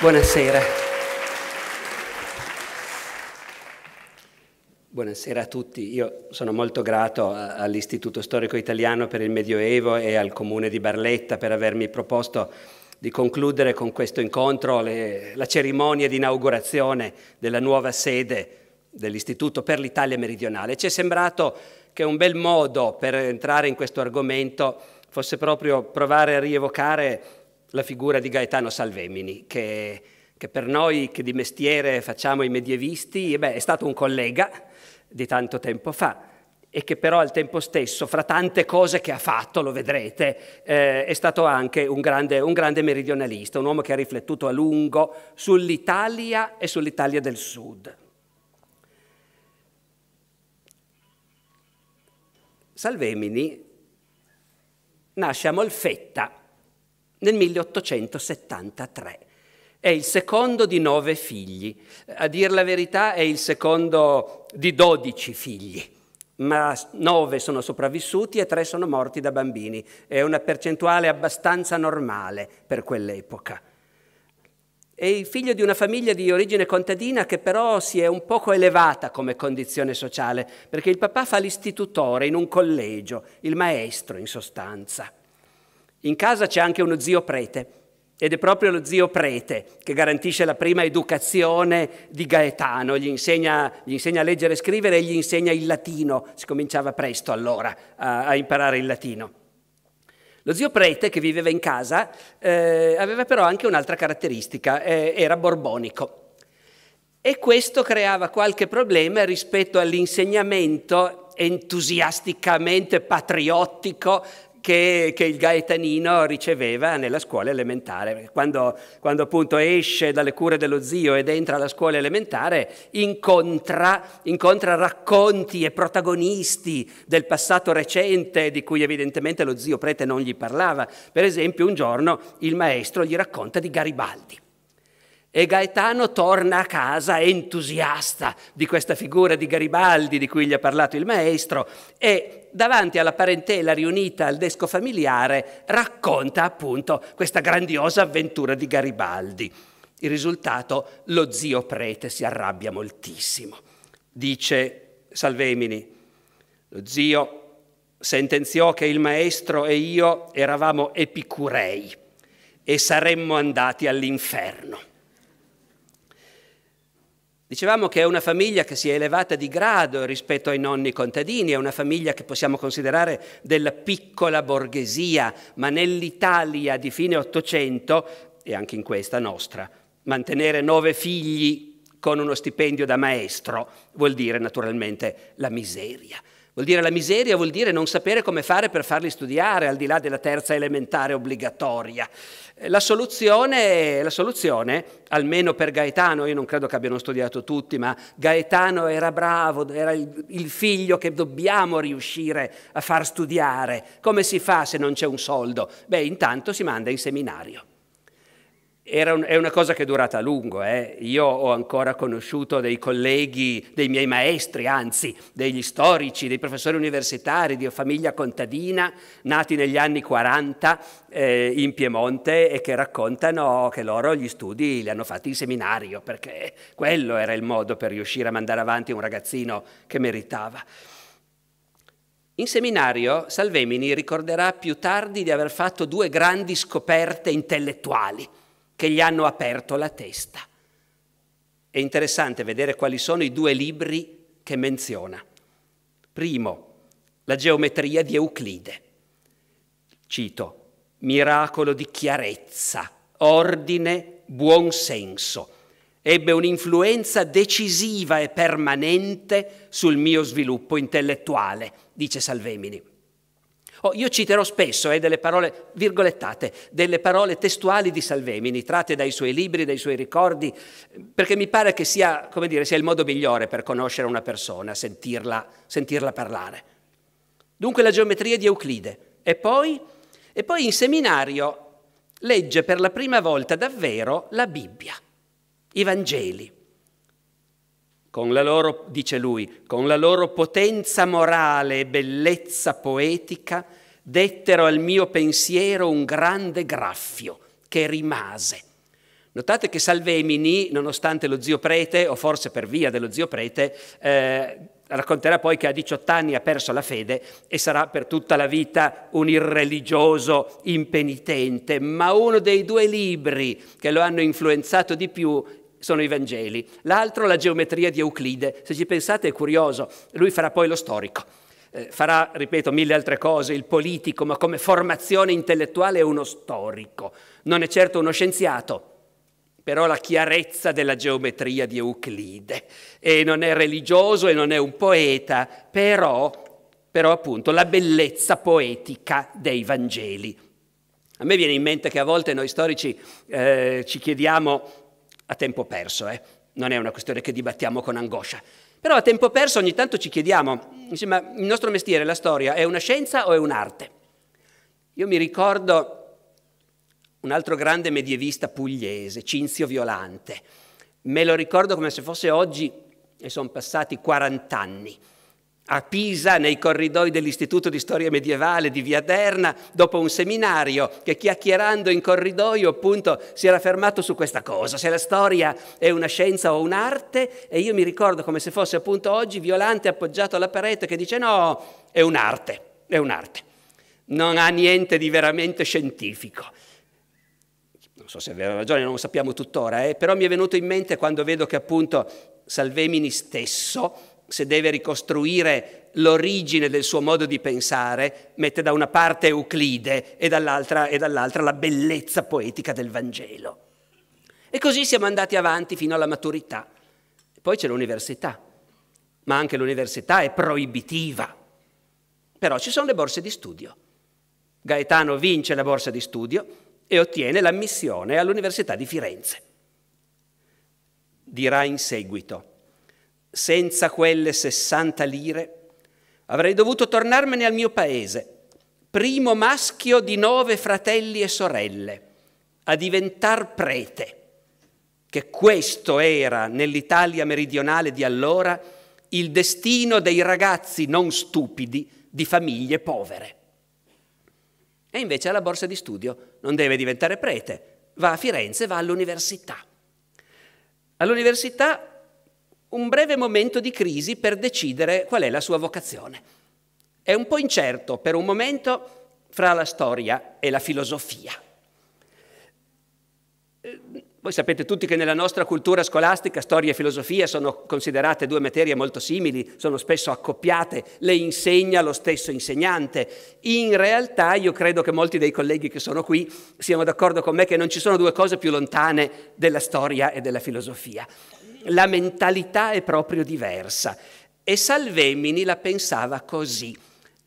Buonasera. Buonasera a tutti, io sono molto grato all'Istituto Storico Italiano per il Medioevo e al Comune di Barletta per avermi proposto di concludere con questo incontro le, la cerimonia di inaugurazione della nuova sede dell'Istituto per l'Italia Meridionale. Ci è sembrato che un bel modo per entrare in questo argomento fosse proprio provare a rievocare la figura di Gaetano Salvemini, che, che per noi che di mestiere facciamo i medievisti, eh beh, è stato un collega di tanto tempo fa e che però al tempo stesso, fra tante cose che ha fatto, lo vedrete, eh, è stato anche un grande, un grande meridionalista, un uomo che ha riflettuto a lungo sull'Italia e sull'Italia del Sud. Salvemini nasce a Molfetta, nel 1873. È il secondo di nove figli, a dire la verità è il secondo di dodici figli, ma nove sono sopravvissuti e tre sono morti da bambini. È una percentuale abbastanza normale per quell'epoca. È il figlio di una famiglia di origine contadina che però si è un poco elevata come condizione sociale, perché il papà fa l'istitutore in un collegio, il maestro in sostanza. In casa c'è anche uno zio prete. Ed è proprio lo zio prete che garantisce la prima educazione di Gaetano, gli insegna, gli insegna a leggere e scrivere e gli insegna il latino, si cominciava presto allora a, a imparare il latino. Lo zio prete che viveva in casa eh, aveva però anche un'altra caratteristica, eh, era borbonico e questo creava qualche problema rispetto all'insegnamento entusiasticamente patriottico che, che, il gaetanino riceveva nella scuola elementare. Quando, quando, appunto esce dalle cure dello zio ed entra alla scuola elementare, incontra, incontra, racconti e protagonisti del passato recente di cui evidentemente lo zio prete non gli parlava. Per esempio un giorno il maestro gli racconta di Garibaldi. E Gaetano torna a casa entusiasta di questa figura di Garibaldi di cui gli ha parlato il maestro e davanti alla parentela riunita al desco familiare racconta appunto questa grandiosa avventura di Garibaldi. Il risultato, lo zio prete si arrabbia moltissimo. Dice Salvemini, lo zio sentenziò che il maestro e io eravamo epicurei e saremmo andati all'inferno. Dicevamo che è una famiglia che si è elevata di grado rispetto ai nonni contadini, è una famiglia che possiamo considerare della piccola borghesia, ma nell'Italia di fine Ottocento, e anche in questa nostra, mantenere nove figli con uno stipendio da maestro vuol dire naturalmente la miseria. Vuol dire la miseria, vuol dire non sapere come fare per farli studiare, al di là della terza elementare obbligatoria. Eh, la soluzione, la soluzione, almeno per Gaetano, io non credo che abbiano studiato tutti, ma Gaetano era bravo, era il, il figlio che dobbiamo riuscire a far studiare. Come si fa se non c'è un soldo? Beh, intanto si manda in seminario un, è una cosa che è durata a lungo. Eh. Io ho ancora conosciuto dei colleghi, dei miei maestri, anzi, degli storici, dei professori universitari di famiglia contadina, nati negli anni 40 eh, in Piemonte e che raccontano che loro gli studi li hanno fatti in seminario, perché quello era il modo per riuscire a mandare avanti un ragazzino che meritava. In seminario Salvemini ricorderà più tardi di aver fatto due grandi scoperte intellettuali che gli hanno aperto la testa. È interessante vedere quali sono i due libri che menziona. Primo, la geometria di Euclide. Cito, miracolo di chiarezza, ordine, buon senso. Ebbe un'influenza decisiva e permanente sul mio sviluppo intellettuale, dice Salvemini. Oh, io citerò spesso eh, delle parole virgolettate, delle parole testuali di Salvemini, tratte dai suoi libri, dai suoi ricordi, perché mi pare che sia, dire, sia il modo migliore per conoscere una persona, sentirla, sentirla parlare. Dunque la geometria di Euclide. E poi, e poi in seminario legge per la prima volta davvero la Bibbia, i Vangeli con la loro, dice lui, con la loro potenza morale e bellezza poetica, dettero al mio pensiero un grande graffio che rimase. Notate che Salvemini, nonostante lo zio prete, o forse per via dello zio prete, eh, racconterà poi che a 18 anni ha perso la fede e sarà per tutta la vita un irreligioso impenitente, ma uno dei due libri che lo hanno influenzato di più sono i Vangeli, l'altro la geometria di Euclide. Se ci pensate è curioso, lui farà poi lo storico. Eh, farà, ripeto, mille altre cose, il politico, ma come formazione intellettuale è uno storico, non è certo uno scienziato, però la chiarezza della geometria di Euclide. E non è religioso e non è un poeta, però, però appunto la bellezza poetica dei Vangeli. A me viene in mente che a volte noi storici eh, ci chiediamo a tempo perso, eh? non è una questione che dibattiamo con angoscia. Però a tempo perso ogni tanto ci chiediamo, insomma, il nostro mestiere, la storia, è una scienza o è un'arte? Io mi ricordo un altro grande medievista pugliese, Cinzio Violante. Me lo ricordo come se fosse oggi e sono passati 40 anni a Pisa, nei corridoi dell'Istituto di Storia Medievale di Via Derna, dopo un seminario che chiacchierando in corridoio appunto si era fermato su questa cosa, se la storia è una scienza o un'arte, e io mi ricordo come se fosse appunto oggi Violante appoggiato alla parete che dice no, è un'arte, è un'arte, non ha niente di veramente scientifico. Non so se aveva ragione, non lo sappiamo tuttora, eh, però mi è venuto in mente quando vedo che appunto Salvemini stesso se deve ricostruire l'origine del suo modo di pensare, mette da una parte Euclide e dall'altra, e dall'altra la bellezza poetica del Vangelo. E così siamo andati avanti fino alla maturità. Poi c'è l'università, ma anche l'università è proibitiva. Però ci sono le borse di studio. Gaetano vince la borsa di studio e ottiene l'ammissione all'Università di Firenze. Dirà in seguito, senza quelle 60 lire avrei dovuto tornarmene al mio paese, primo maschio di nove fratelli e sorelle, a diventar prete, che questo era nell'Italia meridionale di allora il destino dei ragazzi non stupidi di famiglie povere. E invece alla borsa di studio non deve diventare prete, va a Firenze, va all'università. All'università un breve momento di crisi per decidere qual è la sua vocazione. È un po' incerto per un momento fra la storia e la filosofia. Eh, voi sapete tutti che nella nostra cultura scolastica storia e filosofia sono considerate due materie molto simili, sono spesso accoppiate, le insegna lo stesso insegnante. In realtà io credo che molti dei colleghi che sono qui siano d'accordo con me che non ci sono due cose più lontane della storia e della filosofia la mentalità è proprio diversa. E Salvemini la pensava così.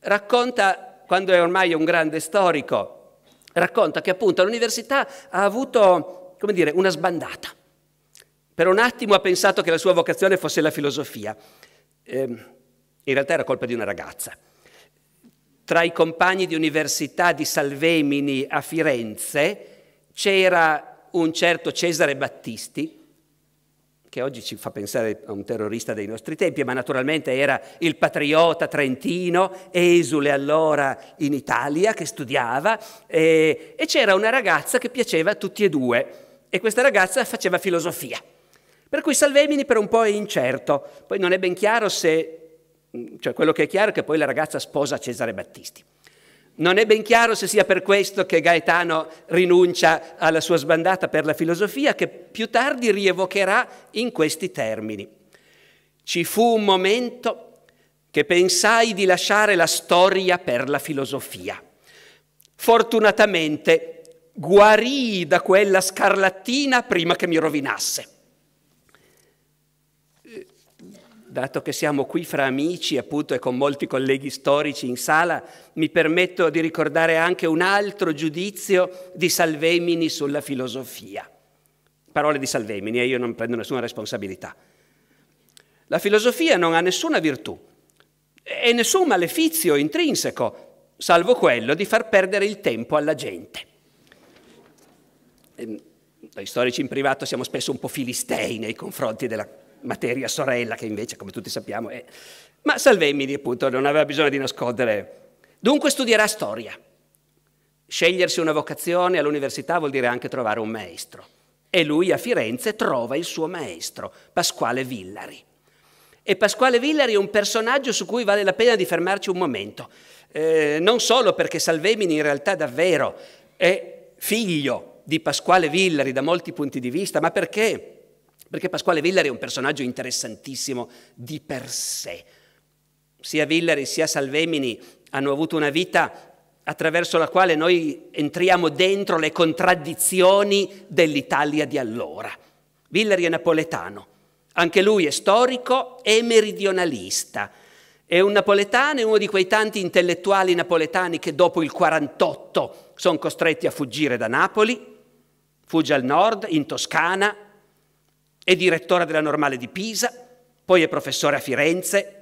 Racconta, quando è ormai un grande storico, racconta che appunto all'università ha avuto, come dire, una sbandata. Per un attimo ha pensato che la sua vocazione fosse la filosofia. Eh, in realtà era colpa di una ragazza. Tra i compagni di università di Salvemini a Firenze c'era un certo Cesare Battisti, che oggi ci fa pensare a un terrorista dei nostri tempi, ma naturalmente era il patriota trentino, esule allora in Italia, che studiava, e, e c'era una ragazza che piaceva a tutti e due, e questa ragazza faceva filosofia. Per cui Salvemini per un po' è incerto, poi non è ben chiaro se, mm, cioè quello che è chiaro è che poi la ragazza sposa Cesare Battisti. Non è ben chiaro se sia per questo che Gaetano rinuncia alla sua sbandata per la filosofia, che più tardi rievocherà in questi termini. Ci fu un momento che pensai di lasciare la storia per la filosofia. Fortunatamente guarì da quella scarlattina prima che mi rovinasse. dato che siamo qui fra amici, appunto, e con molti colleghi storici in sala, mi permetto di ricordare anche un altro giudizio di Salvemini sulla filosofia. Parole di Salvemini, e eh, io non prendo nessuna responsabilità. La filosofia non ha nessuna virtù e nessun malefizio intrinseco, salvo quello di far perdere il tempo alla gente. Ehm, noi storici in privato siamo spesso un po' filistei nei confronti della materia sorella che invece, come tutti sappiamo, è... Ma Salvemini, appunto, non aveva bisogno di nascondere. Dunque studierà storia. Scegliersi una vocazione all'università vuol dire anche trovare un maestro. E lui a Firenze trova il suo maestro, Pasquale Villari. E Pasquale Villari è un personaggio su cui vale la pena di fermarci un momento, eh, non solo perché Salvemini in realtà davvero è figlio di Pasquale Villari da molti punti di vista, ma perché perché Pasquale Villari è un personaggio interessantissimo di per sé. Sia Villari sia Salvemini hanno avuto una vita attraverso la quale noi entriamo dentro le contraddizioni dell'Italia di allora. Villari è napoletano, anche lui è storico e meridionalista. È un napoletano e uno di quei tanti intellettuali napoletani che dopo il 48 sono costretti a fuggire da Napoli, fugge al nord, in Toscana, è direttore della Normale di Pisa, poi è professore a Firenze,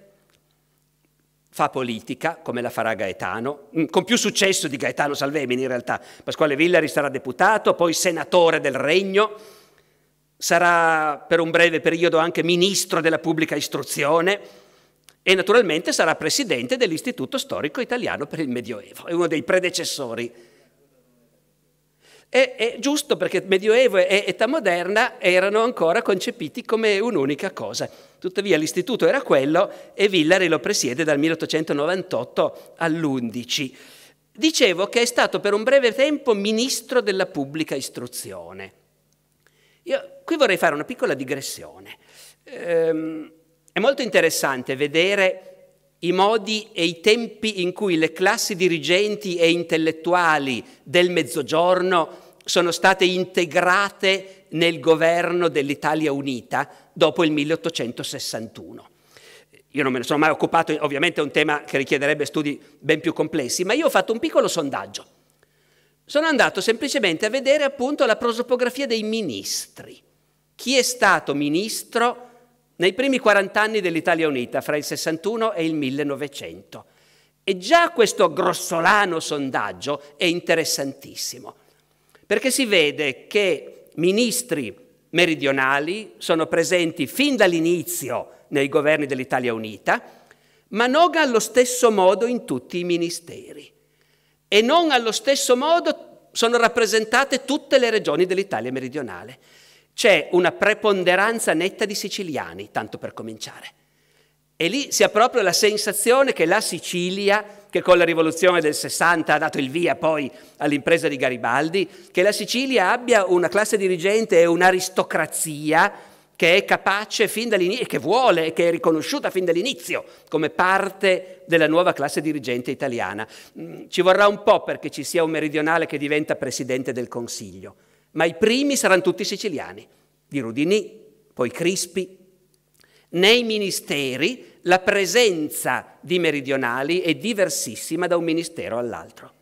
fa politica come la farà Gaetano, mm, con più successo di Gaetano Salvemini in realtà. Pasquale Villari sarà deputato, poi senatore del Regno, sarà per un breve periodo anche ministro della pubblica istruzione e naturalmente sarà presidente dell'Istituto Storico Italiano per il Medioevo, è uno dei predecessori e, è giusto perché Medioevo e età moderna erano ancora concepiti come un'unica cosa. Tuttavia l'istituto era quello e Villari lo presiede dal 1898 all'11. Dicevo che è stato per un breve tempo ministro della pubblica istruzione. Io qui vorrei fare una piccola digressione. Ehm, è molto interessante vedere i modi e i tempi in cui le classi dirigenti e intellettuali del Mezzogiorno sono state integrate nel governo dell'Italia Unita dopo il 1861. Io non me ne sono mai occupato, ovviamente è un tema che richiederebbe studi ben più complessi, ma io ho fatto un piccolo sondaggio. Sono andato semplicemente a vedere appunto la prosopografia dei ministri. Chi è stato ministro nei primi 40 anni dell'Italia Unita, fra il 61 e il 1900? E già questo grossolano sondaggio è interessantissimo perché si vede che ministri meridionali sono presenti fin dall'inizio nei governi dell'Italia Unita, ma non allo stesso modo in tutti i ministeri e non allo stesso modo sono rappresentate tutte le regioni dell'Italia meridionale. C'è una preponderanza netta di siciliani, tanto per cominciare. E lì si ha proprio la sensazione che la Sicilia, che con la rivoluzione del 60 ha dato il via poi all'impresa di Garibaldi, che la Sicilia abbia una classe dirigente e un'aristocrazia che è capace fin dall'inizio, che vuole e che è riconosciuta fin dall'inizio come parte della nuova classe dirigente italiana. Mm, ci vorrà un po' perché ci sia un meridionale che diventa presidente del Consiglio, ma i primi saranno tutti siciliani, di Rudinì, poi Crispi, nei ministeri la presenza di meridionali è diversissima da un ministero all'altro.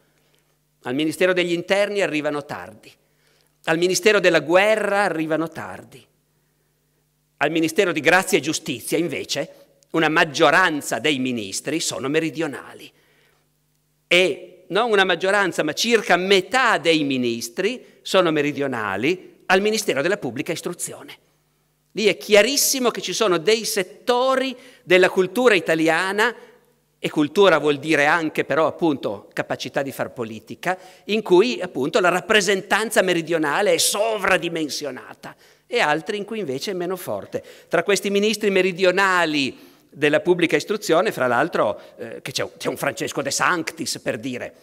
Al ministero degli interni arrivano tardi, al ministero della guerra arrivano tardi, al ministero di grazia e giustizia invece una maggioranza dei ministri sono meridionali e non una maggioranza ma circa metà dei ministri sono meridionali al ministero della pubblica istruzione. Lì è chiarissimo che ci sono dei settori della cultura italiana, e cultura vuol dire anche però appunto capacità di far politica, in cui appunto la rappresentanza meridionale è sovradimensionata e altri in cui invece è meno forte. Tra questi ministri meridionali della pubblica istruzione, fra l'altro, eh, c'è un Francesco De Sanctis per dire,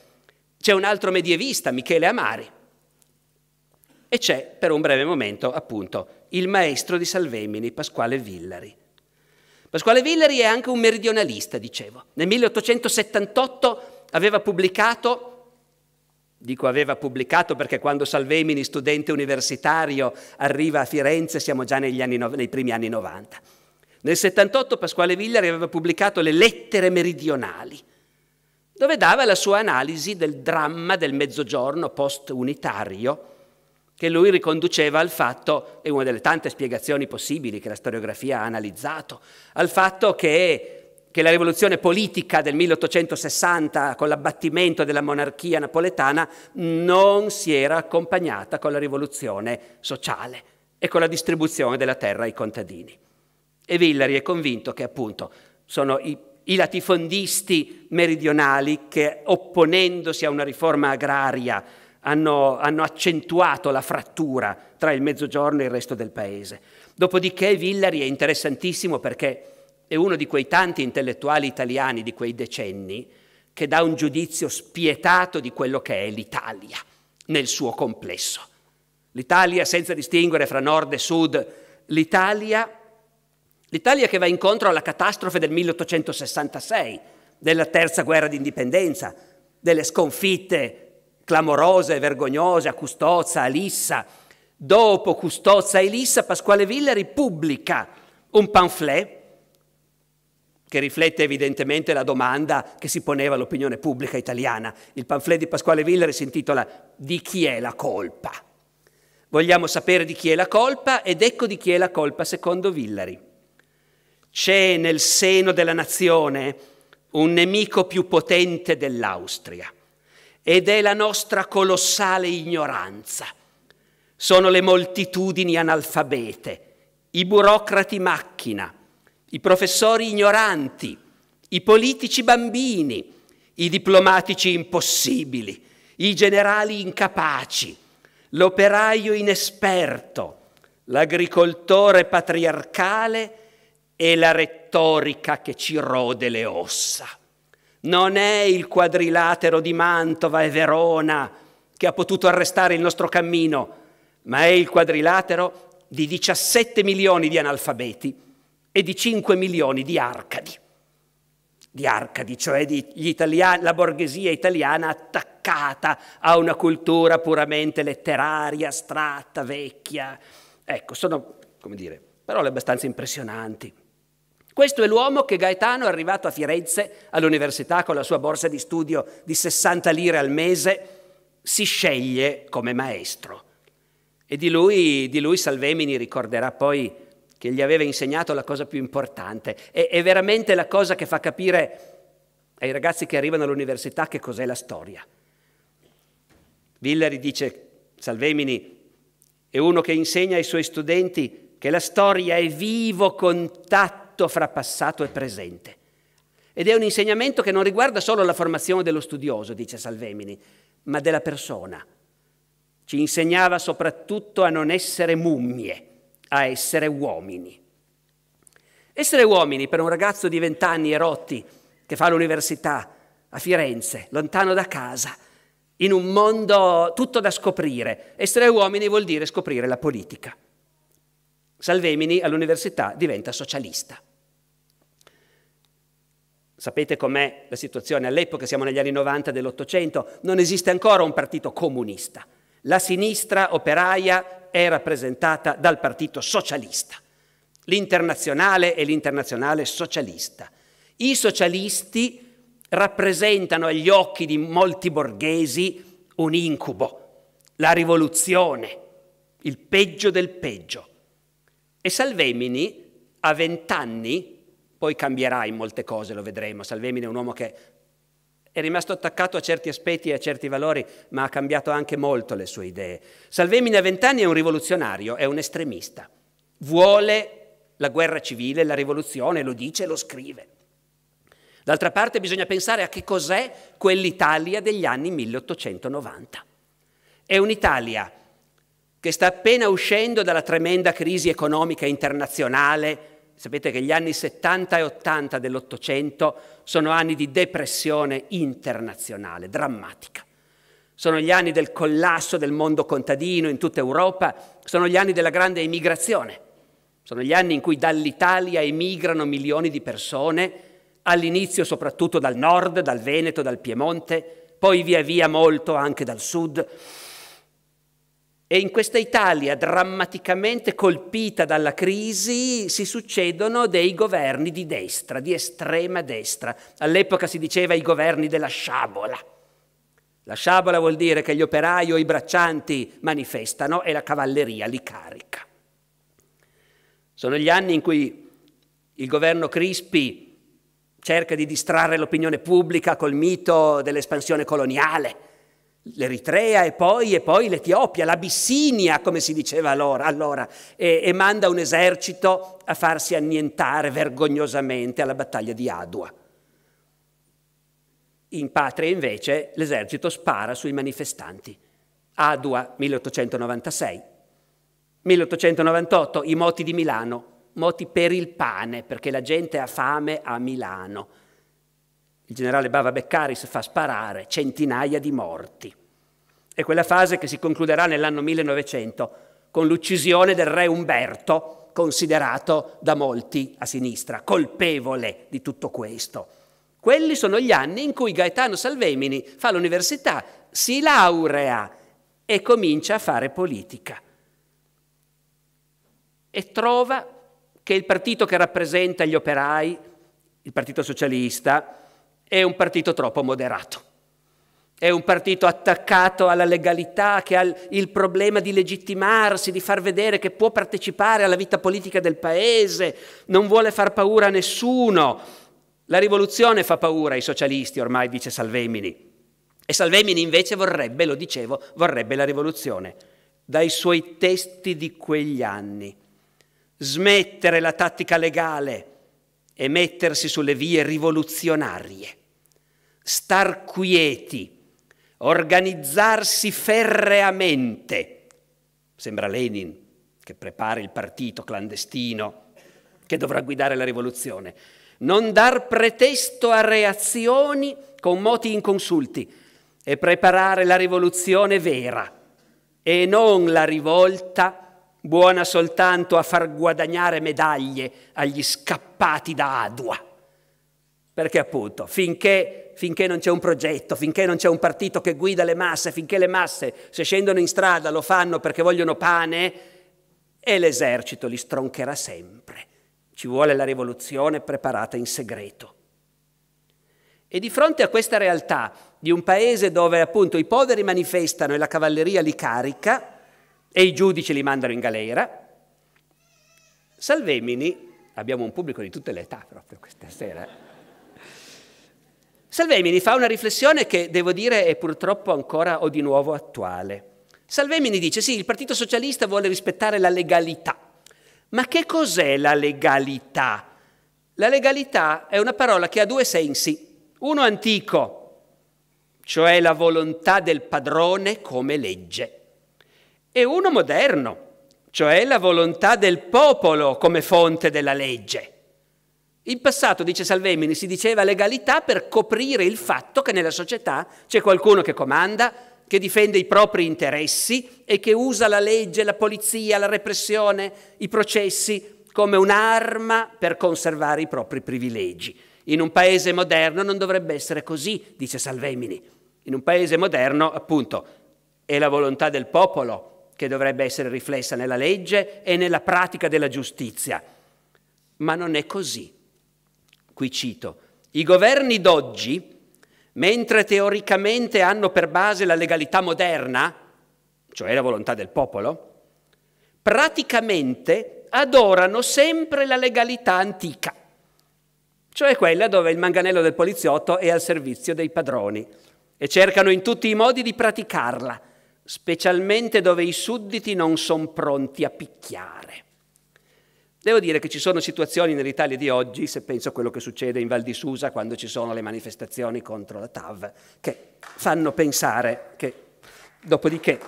c'è un altro medievista, Michele Amari, e c'è per un breve momento appunto il maestro di Salvemini, Pasquale Villari. Pasquale Villari è anche un meridionalista, dicevo. Nel 1878 aveva pubblicato Dico aveva pubblicato perché quando Salvemini, studente universitario, arriva a Firenze siamo già anni, nei primi anni 90. Nel 78 Pasquale Villari aveva pubblicato le lettere meridionali, dove dava la sua analisi del dramma del mezzogiorno post-unitario che lui riconduceva al fatto, è una delle tante spiegazioni possibili che la storiografia ha analizzato, al fatto che, che la rivoluzione politica del 1860 con l'abbattimento della monarchia napoletana non si era accompagnata con la rivoluzione sociale e con la distribuzione della terra ai contadini. E Villari è convinto che appunto sono i i latifondisti meridionali che opponendosi a una riforma agraria hanno, hanno accentuato la frattura tra il mezzogiorno e il resto del paese. Dopodiché Villari è interessantissimo perché è uno di quei tanti intellettuali italiani di quei decenni che dà un giudizio spietato di quello che è l'Italia nel suo complesso. L'Italia senza distinguere fra nord e sud, l'Italia, l'Italia che va incontro alla catastrofe del 1866, della terza guerra d'indipendenza, delle sconfitte clamorosa e vergognosa, Custozza, Alissa. Dopo Custozza e Alissa, Pasquale Villari pubblica un pamphlet che riflette evidentemente la domanda che si poneva all'opinione pubblica italiana. Il pamphlet di Pasquale Villari si intitola Di chi è la colpa? Vogliamo sapere di chi è la colpa ed ecco di chi è la colpa secondo Villari. C'è nel seno della nazione un nemico più potente dell'Austria ed è la nostra colossale ignoranza. Sono le moltitudini analfabete, i burocrati macchina, i professori ignoranti, i politici bambini, i diplomatici impossibili, i generali incapaci, l'operaio inesperto, l'agricoltore patriarcale e la retorica che ci rode le ossa non è il quadrilatero di Mantova e Verona che ha potuto arrestare il nostro cammino, ma è il quadrilatero di 17 milioni di analfabeti e di 5 milioni di arcadi. Di arcadi, cioè di italiani, la borghesia italiana attaccata a una cultura puramente letteraria, astratta, vecchia. Ecco, sono, come dire, parole abbastanza impressionanti. Questo è l'uomo che Gaetano arrivato a Firenze all'università con la sua borsa di studio di 60 lire al mese, si sceglie come maestro. E di lui, di lui Salvemini ricorderà poi che gli aveva insegnato la cosa più importante. È, è veramente la cosa che fa capire ai ragazzi che arrivano all'università che cos'è la storia. Villari dice, Salvemini è uno che insegna ai suoi studenti che la storia è vivo contatto patto fra passato e presente. Ed è un insegnamento che non riguarda solo la formazione dello studioso, dice Salvemini, ma della persona. Ci insegnava soprattutto a non essere mummie, a essere uomini. Essere uomini per un ragazzo di vent'anni erotti che fa l'università a Firenze, lontano da casa, in un mondo tutto da scoprire. Essere uomini vuol dire scoprire la politica. Salvemini all'università diventa socialista. Sapete com'è la situazione all'epoca, siamo negli anni 90 dell'Ottocento, non esiste ancora un partito comunista. La sinistra operaia è rappresentata dal partito socialista, l'internazionale e l'internazionale socialista. I socialisti rappresentano agli occhi di molti borghesi un incubo, la rivoluzione, il peggio del peggio. E Salvemini, a vent'anni, poi cambierà in molte cose, lo vedremo, Salvemini è un uomo che è rimasto attaccato a certi aspetti e a certi valori, ma ha cambiato anche molto le sue idee. Salvemini a vent'anni è un rivoluzionario, è un estremista, vuole la guerra civile, la rivoluzione, lo dice e lo scrive. D'altra parte bisogna pensare a che cos'è quell'Italia degli anni 1890. È un'Italia che sta appena uscendo dalla tremenda crisi economica internazionale. Sapete che gli anni 70 e 80 dell'Ottocento sono anni di depressione internazionale, drammatica. Sono gli anni del collasso del mondo contadino in tutta Europa, sono gli anni della grande emigrazione, sono gli anni in cui dall'Italia emigrano milioni di persone, all'inizio soprattutto dal nord, dal Veneto, dal Piemonte, poi via via molto anche dal sud. E in questa Italia drammaticamente colpita dalla crisi si succedono dei governi di destra, di estrema destra. All'epoca si diceva i governi della sciabola. La sciabola vuol dire che gli operai o i braccianti manifestano e la cavalleria li carica. Sono gli anni in cui il governo Crispi cerca di distrarre l'opinione pubblica col mito dell'espansione coloniale l'Eritrea e poi, e poi l'Etiopia, l'Abissinia, come si diceva allora, allora e, e, manda un esercito a farsi annientare vergognosamente alla battaglia di Adua. In patria invece l'esercito spara sui manifestanti. Adua 1896, 1898 i moti di Milano, moti per il pane, perché la gente ha fame a Milano il generale Bava Beccaris fa sparare centinaia di morti. È quella fase che si concluderà nell'anno 1900 con l'uccisione del re Umberto, considerato da molti a sinistra colpevole di tutto questo. Quelli sono gli anni in cui Gaetano Salvemini fa l'università, si laurea e comincia a fare politica. E trova che il partito che rappresenta gli operai, il Partito Socialista, è un partito troppo moderato. È un partito attaccato alla legalità, che ha il problema di legittimarsi, di far vedere che può partecipare alla vita politica del paese, non vuole far paura a nessuno. La rivoluzione fa paura ai socialisti, ormai dice Salvemini. E Salvemini invece vorrebbe, lo dicevo, vorrebbe la rivoluzione. Dai suoi testi di quegli anni. Smettere la tattica legale e mettersi sulle vie rivoluzionarie star quieti, organizzarsi ferreamente. Sembra Lenin che prepara il partito clandestino che dovrà guidare la rivoluzione. Non dar pretesto a reazioni con moti inconsulti e preparare la rivoluzione vera e non la rivolta buona soltanto a far guadagnare medaglie agli scappati da Adua. Perché appunto, finché finché non c'è un progetto, finché non c'è un partito che guida le masse, finché le masse se scendono in strada lo fanno perché vogliono pane e l'esercito li stroncherà sempre. Ci vuole la rivoluzione preparata in segreto. E di fronte a questa realtà di un paese dove appunto i poveri manifestano e la cavalleria li carica e i giudici li mandano in galera, Salvemini, abbiamo un pubblico di tutte le età proprio questa sera, Salvemini fa una riflessione che devo dire è purtroppo ancora o di nuovo attuale. Salvemini dice sì, il Partito Socialista vuole rispettare la legalità. Ma che cos'è la legalità? La legalità è una parola che ha due sensi. Uno antico, cioè la volontà del padrone come legge, e uno moderno, cioè la volontà del popolo come fonte della legge. In passato, dice Salvemini, si diceva legalità per coprire il fatto che nella società c'è qualcuno che comanda, che difende i propri interessi e che usa la legge, la polizia, la repressione, i processi come un'arma per conservare i propri privilegi. In un paese moderno non dovrebbe essere così, dice Salvemini. In un paese moderno, appunto, è la volontà del popolo che dovrebbe essere riflessa nella legge e nella pratica della giustizia. Ma non è così Qui cito, i governi d'oggi, mentre teoricamente hanno per base la legalità moderna, cioè la volontà del popolo, praticamente adorano sempre la legalità antica, cioè quella dove il manganello del poliziotto è al servizio dei padroni e cercano in tutti i modi di praticarla, specialmente dove i sudditi non sono pronti a picchiare. Devo dire che ci sono situazioni nell'Italia di oggi, se penso a quello che succede in Val di Susa quando ci sono le manifestazioni contro la TAV, che fanno pensare che dopodiché...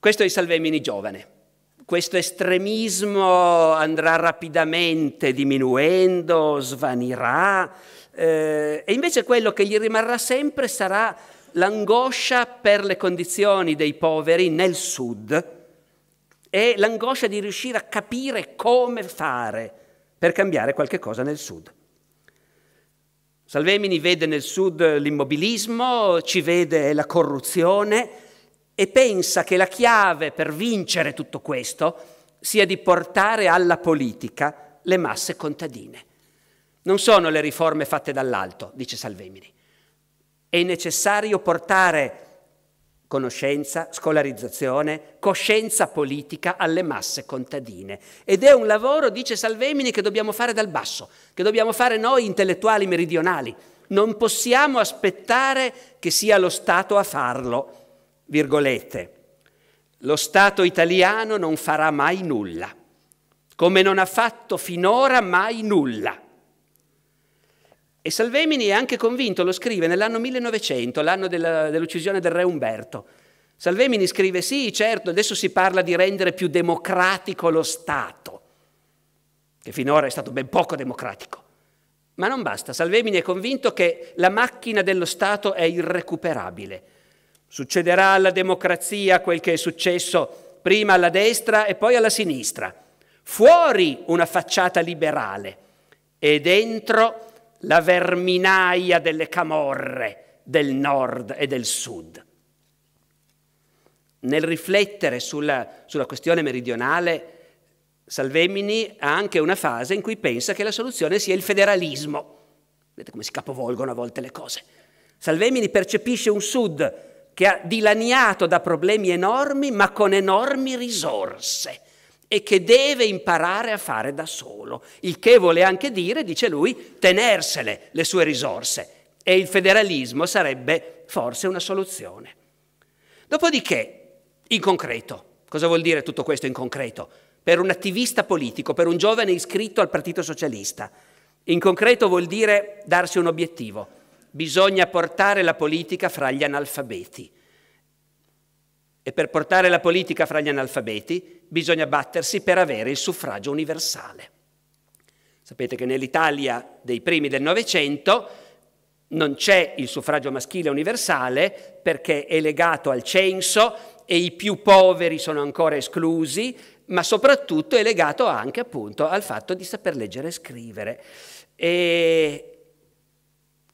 Questo è il Salvemini giovane. Questo estremismo andrà rapidamente diminuendo, svanirà, eh, e invece quello che gli rimarrà sempre sarà l'angoscia per le condizioni dei poveri nel sud e l'angoscia di riuscire a capire come fare per cambiare qualche cosa nel sud. Salvemini vede nel sud l'immobilismo, ci vede la corruzione e pensa che la chiave per vincere tutto questo sia di portare alla politica le masse contadine. Non sono le riforme fatte dall'alto, dice Salvemini, è necessario portare conoscenza, scolarizzazione, coscienza politica alle masse contadine. Ed è un lavoro, dice Salvemini, che dobbiamo fare dal basso, che dobbiamo fare noi intellettuali meridionali. Non possiamo aspettare che sia lo Stato a farlo, virgolette. Lo Stato italiano non farà mai nulla, come non ha fatto finora mai nulla. E Salvemini è anche convinto, lo scrive nell'anno 1900, l'anno dell'uccisione del re Umberto. Salvemini scrive sì, certo, adesso si parla di rendere più democratico lo Stato, che finora è stato ben poco democratico. Ma non basta, Salvemini è convinto che la macchina dello Stato è irrecuperabile. Succederà alla democrazia quel che è successo prima alla destra e poi alla sinistra. Fuori una facciata liberale e dentro una la verminaia delle camorre del nord e del sud. Nel riflettere sulla, sulla questione meridionale, Salvemini ha anche una fase in cui pensa che la soluzione sia il federalismo. Vedete come si capovolgono a volte le cose. Salvemini percepisce un sud che ha dilaniato da problemi enormi ma con enormi risorse e che deve imparare a fare da solo, il che vuole anche dire, dice lui, tenersele le sue risorse e il federalismo sarebbe forse una soluzione. Dopodiché, in concreto, cosa vuol dire tutto questo in concreto? Per un attivista politico, per un giovane iscritto al Partito Socialista, in concreto vuol dire darsi un obiettivo, bisogna portare la politica fra gli analfabeti. E per portare la politica fra gli analfabeti bisogna battersi per avere il suffragio universale. Sapete che nell'Italia dei primi del Novecento non c'è il suffragio maschile universale perché è legato al censo e i più poveri sono ancora esclusi, ma soprattutto è legato anche appunto al fatto di saper leggere e scrivere. E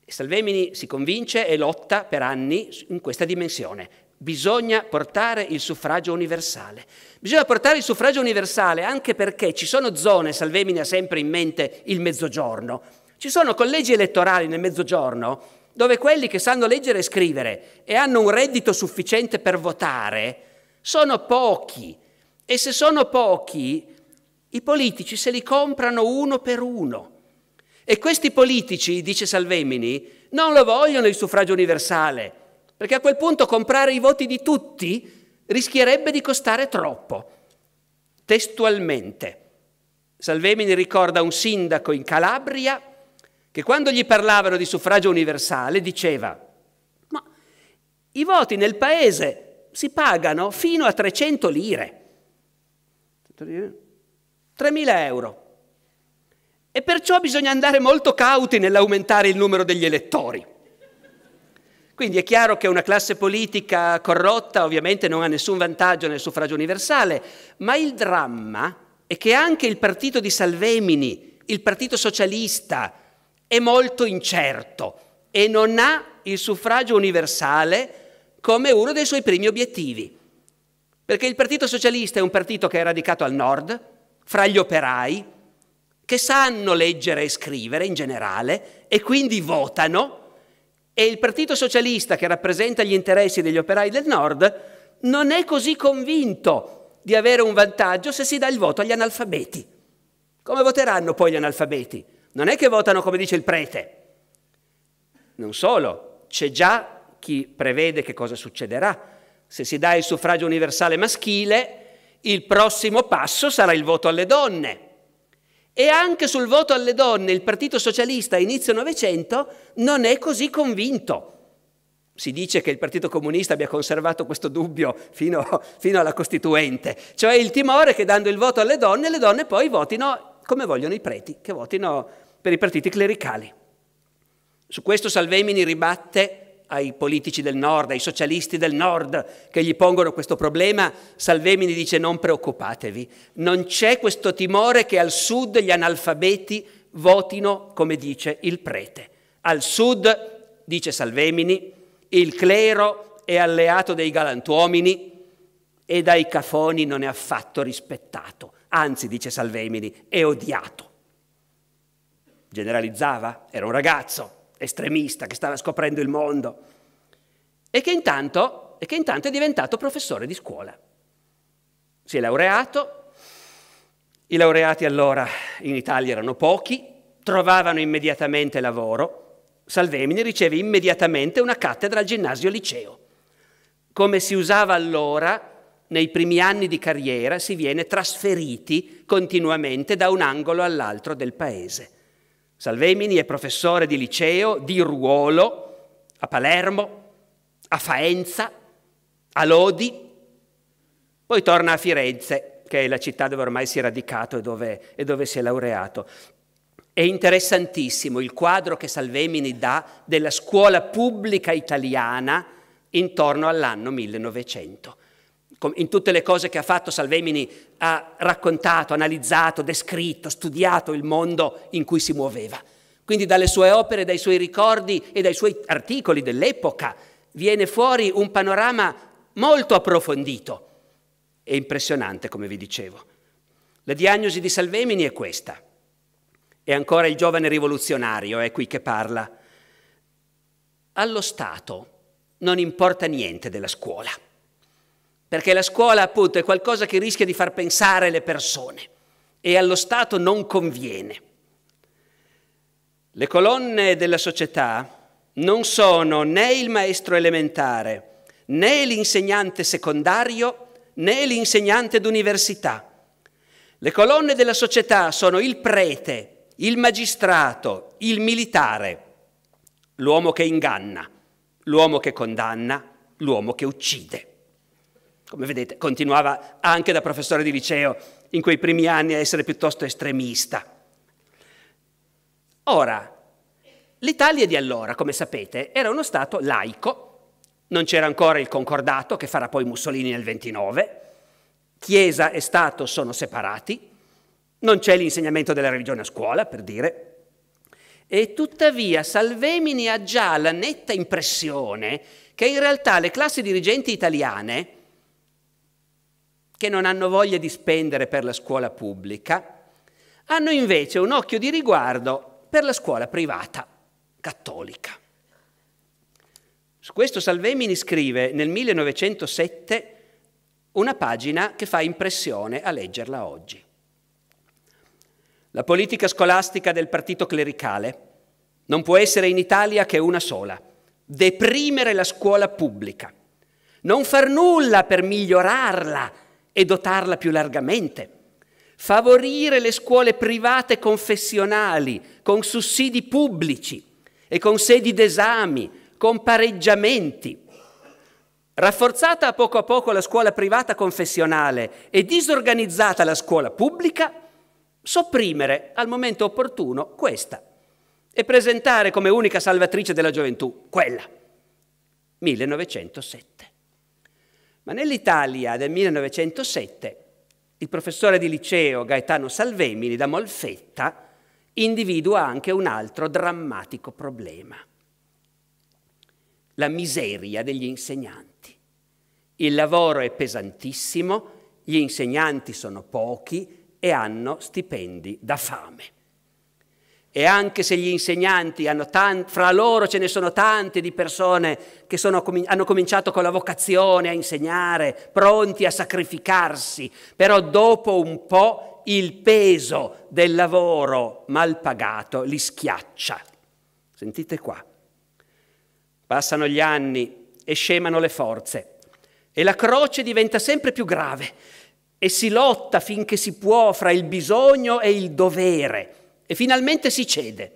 Salvemini si convince e lotta per anni in questa dimensione, bisogna portare il suffragio universale. Bisogna portare il suffragio universale anche perché ci sono zone, Salvemini ha sempre in mente il mezzogiorno, ci sono collegi elettorali nel mezzogiorno dove quelli che sanno leggere e scrivere e hanno un reddito sufficiente per votare sono pochi e se sono pochi i politici se li comprano uno per uno. E questi politici, dice Salvemini, non lo vogliono il suffragio universale, perché a quel punto comprare i voti di tutti rischierebbe di costare troppo. Testualmente, Salvemini ricorda un sindaco in Calabria che quando gli parlavano di suffragio universale diceva, ma i voti nel paese si pagano fino a 300 lire, 3.000 euro, e perciò bisogna andare molto cauti nell'aumentare il numero degli elettori. Quindi è chiaro che una classe politica corrotta ovviamente non ha nessun vantaggio nel suffragio universale, ma il dramma è che anche il partito di Salvemini, il partito socialista, è molto incerto e non ha il suffragio universale come uno dei suoi primi obiettivi. Perché il Partito Socialista è un partito che è radicato al nord, fra gli operai, che sanno leggere e scrivere in generale e quindi votano e il Partito Socialista, che rappresenta gli interessi degli operai del Nord, non è così convinto di avere un vantaggio se si dà il voto agli analfabeti. Come voteranno poi gli analfabeti? Non è che votano come dice il prete. Non solo, c'è già chi prevede che cosa succederà. Se si dà il suffragio universale maschile, il prossimo passo sarà il voto alle donne. E anche sul voto alle donne il Partito Socialista a inizio Novecento non è così convinto. Si dice che il Partito Comunista abbia conservato questo dubbio fino, fino alla Costituente, cioè il timore che dando il voto alle donne le donne poi votino come vogliono i preti, che votino per i partiti clericali. Su questo Salvemini ribatte ai politici del nord, ai socialisti del nord che gli pongono questo problema, Salvemini dice non preoccupatevi, non c'è questo timore che al sud gli analfabeti votino come dice il prete. Al sud, dice Salvemini, il clero è alleato dei galantuomini e dai cafoni non è affatto rispettato, anzi, dice Salvemini, è odiato. Generalizzava? Era un ragazzo, estremista che stava scoprendo il mondo e che intanto, e che intanto è diventato professore di scuola. Si è laureato, i laureati allora in Italia erano pochi, trovavano immediatamente lavoro, Salvemini riceve immediatamente una cattedra al ginnasio liceo. Come si usava allora, nei primi anni di carriera si viene trasferiti continuamente da un angolo all'altro del paese. Salvemini è professore di liceo, di ruolo, a Palermo, a Faenza, a Lodi, poi torna a Firenze, che è la città dove ormai si è radicato e dove, e dove si è laureato. È interessantissimo il quadro che Salvemini dà della scuola pubblica italiana intorno all'anno 1900 in tutte le cose che ha fatto Salvemini ha raccontato, analizzato, descritto, studiato il mondo in cui si muoveva. Quindi dalle sue opere, dai suoi ricordi e dai suoi articoli dell'epoca viene fuori un panorama molto approfondito e impressionante, come vi dicevo. La diagnosi di Salvemini è questa. È ancora il giovane rivoluzionario, è qui che parla. Allo Stato non importa niente della scuola perché la scuola appunto è qualcosa che rischia di far pensare le persone e allo Stato non conviene. Le colonne della società non sono né il maestro elementare, né l'insegnante secondario, né l'insegnante d'università. Le colonne della società sono il prete, il magistrato, il militare, l'uomo che inganna, l'uomo che condanna, l'uomo che uccide. Come vedete, continuava anche da professore di liceo in quei primi anni a essere piuttosto estremista. Ora, l'Italia di allora, come sapete, era uno Stato laico, non c'era ancora il concordato che farà poi Mussolini nel 29, Chiesa e Stato sono separati, non c'è l'insegnamento della religione a scuola, per dire, e tuttavia Salvemini ha già la netta impressione che in realtà le classi dirigenti italiane che non hanno voglia di spendere per la scuola pubblica, hanno invece un occhio di riguardo per la scuola privata cattolica. Su questo Salvemini scrive nel 1907 una pagina che fa impressione a leggerla oggi. La politica scolastica del partito clericale non può essere in Italia che una sola, deprimere la scuola pubblica, non far nulla per migliorarla e dotarla più largamente. Favorire le scuole private confessionali con sussidi pubblici e con sedi d'esami, con pareggiamenti. Rafforzata a poco a poco la scuola privata confessionale e disorganizzata la scuola pubblica, sopprimere al momento opportuno questa e presentare come unica salvatrice della gioventù quella. 1907. Ma nell'Italia del 1907 il professore di liceo Gaetano Salvemini da Molfetta individua anche un altro drammatico problema, la miseria degli insegnanti. Il lavoro è pesantissimo, gli insegnanti sono pochi e hanno stipendi da fame. E anche se gli insegnanti hanno tanti, fra loro ce ne sono tante di persone che sono, hanno cominciato con la vocazione a insegnare, pronti a sacrificarsi, però dopo un po' il peso del lavoro mal pagato li schiaccia. Sentite qua. Passano gli anni e scemano le forze e la croce diventa sempre più grave e si lotta finché si può fra il bisogno e il dovere e finalmente si cede.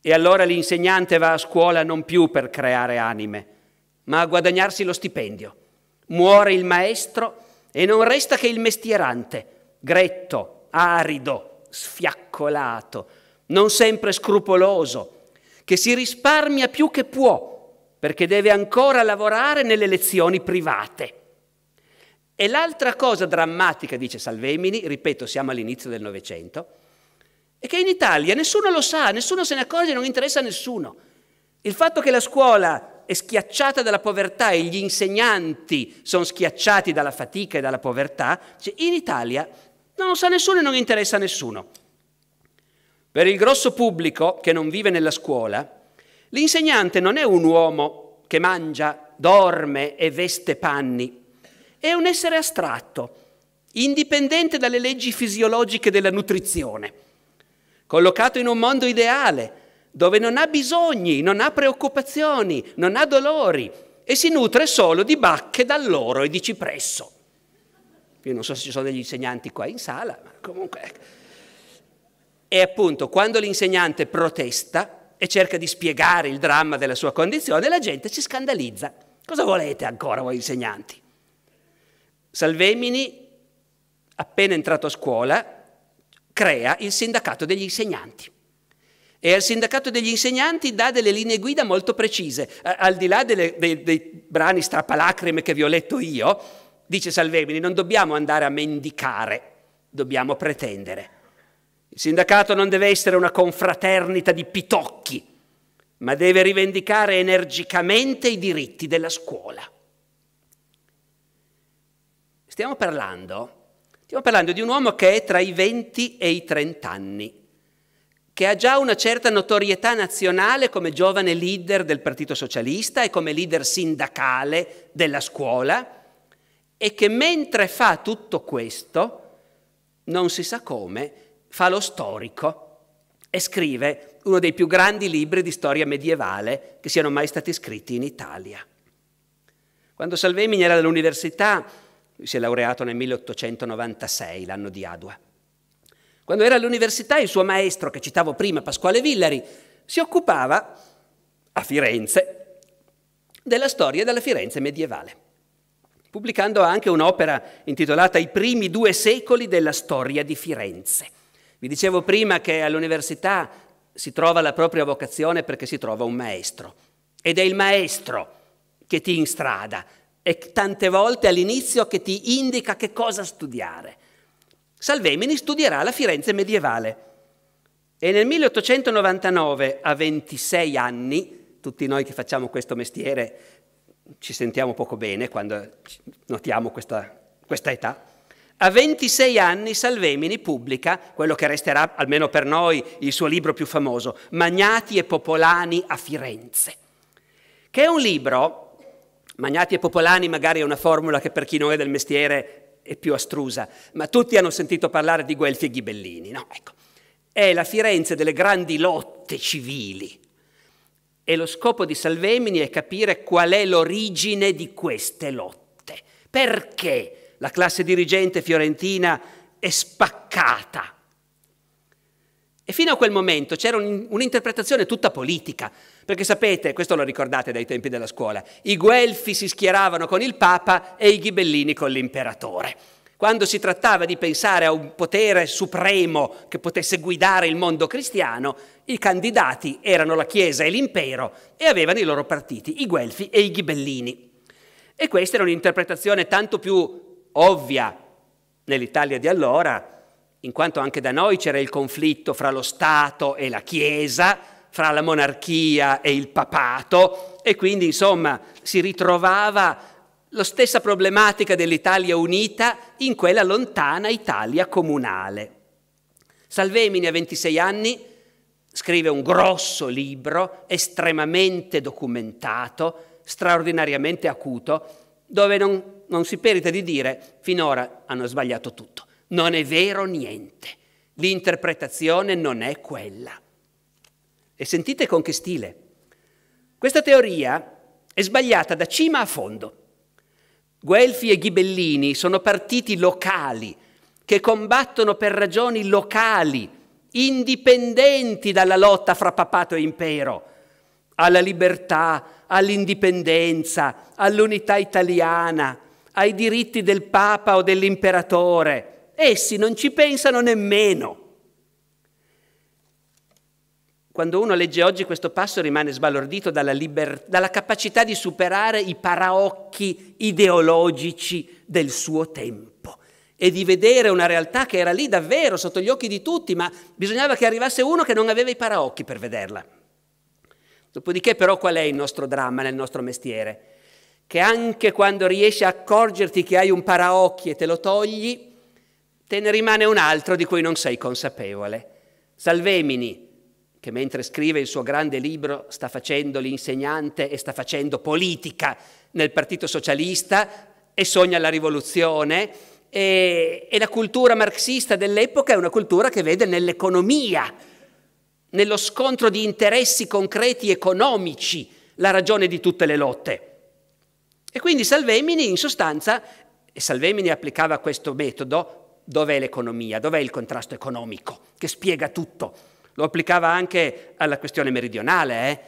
E allora l'insegnante va a scuola non più per creare anime, ma a guadagnarsi lo stipendio. Muore il maestro e non resta che il mestierante, gretto, arido, sfiaccolato, non sempre scrupoloso, che si risparmia più che può perché deve ancora lavorare nelle lezioni private. E l'altra cosa drammatica, dice Salvemini, ripeto, siamo all'inizio del Novecento, e che in Italia nessuno lo sa, nessuno se ne accorge, non interessa a nessuno. Il fatto che la scuola è schiacciata dalla povertà e gli insegnanti sono schiacciati dalla fatica e dalla povertà, cioè, in Italia non lo sa nessuno e non interessa a nessuno. Per il grosso pubblico che non vive nella scuola, l'insegnante non è un uomo che mangia, dorme e veste panni, è un essere astratto, indipendente dalle leggi fisiologiche della nutrizione collocato in un mondo ideale, dove non ha bisogni, non ha preoccupazioni, non ha dolori e si nutre solo di bacche dall'oro e di cipresso. Io non so se ci sono degli insegnanti qua in sala, ma comunque... Ecco. E appunto, quando l'insegnante protesta e cerca di spiegare il dramma della sua condizione, la gente si scandalizza. Cosa volete ancora voi insegnanti? Salvemini, appena entrato a scuola, crea il sindacato degli insegnanti. E al sindacato degli insegnanti dà delle linee guida molto precise, al di là delle, dei, dei brani strappalacrime che vi ho letto io, dice Salvemini, non dobbiamo andare a mendicare, dobbiamo pretendere. Il sindacato non deve essere una confraternita di pitocchi, ma deve rivendicare energicamente i diritti della scuola. Stiamo parlando Stiamo parlando di un uomo che è tra i 20 e i 30 anni, che ha già una certa notorietà nazionale come giovane leader del Partito Socialista e come leader sindacale della scuola e che mentre fa tutto questo, non si sa come, fa lo storico e scrive uno dei più grandi libri di storia medievale che siano mai stati scritti in Italia. Quando Salvemini era all'università si è laureato nel 1896, l'anno di Adua. Quando era all'università il suo maestro, che citavo prima, Pasquale Villari, si occupava a Firenze della storia della Firenze medievale, pubblicando anche un'opera intitolata I primi due secoli della storia di Firenze. Vi dicevo prima che all'università si trova la propria vocazione perché si trova un maestro ed è il maestro che ti instrada, e tante volte all'inizio che ti indica che cosa studiare. Salvemini studierà la Firenze medievale e nel 1899, a 26 anni, tutti noi che facciamo questo mestiere ci sentiamo poco bene quando notiamo questa, questa età, a 26 anni Salvemini pubblica quello che resterà, almeno per noi, il suo libro più famoso, Magnati e Popolani a Firenze, che è un libro Magnati e Popolani magari è una formula che per chi non è del mestiere è più astrusa, ma tutti hanno sentito parlare di Guelfi e Ghibellini, no? Ecco, è la Firenze delle grandi lotte civili e lo scopo di Salvemini è capire qual è l'origine di queste lotte, perché la classe dirigente fiorentina è spaccata. E fino a quel momento c'era un'interpretazione tutta politica, perché sapete, questo lo ricordate dai tempi della scuola, i guelfi si schieravano con il Papa e i ghibellini con l'imperatore. Quando si trattava di pensare a un potere supremo che potesse guidare il mondo cristiano, i candidati erano la Chiesa e l'impero e avevano i loro partiti, i guelfi e i ghibellini. E questa era un'interpretazione tanto più ovvia nell'Italia di allora, in quanto anche da noi c'era il conflitto fra lo Stato e la Chiesa, fra la monarchia e il papato e quindi insomma si ritrovava la stessa problematica dell'Italia unita in quella lontana Italia comunale. Salvemini a 26 anni scrive un grosso libro estremamente documentato, straordinariamente acuto, dove non, non si perita di dire finora hanno sbagliato tutto, non è vero niente, l'interpretazione non è quella. E sentite con che stile. Questa teoria è sbagliata da cima a fondo. Guelfi e Ghibellini sono partiti locali che combattono per ragioni locali, indipendenti dalla lotta fra papato e impero, alla libertà, all'indipendenza, all'unità italiana, ai diritti del papa o dell'imperatore. Essi non ci pensano nemmeno. Quando uno legge oggi questo passo rimane sbalordito dalla, liber- dalla capacità di superare i paraocchi ideologici del suo tempo e di vedere una realtà che era lì davvero sotto gli occhi di tutti, ma bisognava che arrivasse uno che non aveva i paraocchi per vederla. Dopodiché però qual è il nostro dramma nel nostro mestiere? Che anche quando riesci a accorgerti che hai un paraocchi e te lo togli, te ne rimane un altro di cui non sei consapevole. Salvemini, che mentre scrive il suo grande libro sta facendo l'insegnante e sta facendo politica nel Partito Socialista e sogna la rivoluzione. E, e la cultura marxista dell'epoca è una cultura che vede nell'economia, nello scontro di interessi concreti economici, la ragione di tutte le lotte. E quindi Salvemini in sostanza, e Salvemini applicava questo metodo, dov'è l'economia, dov'è il contrasto economico, che spiega tutto lo applicava anche alla questione meridionale. Eh?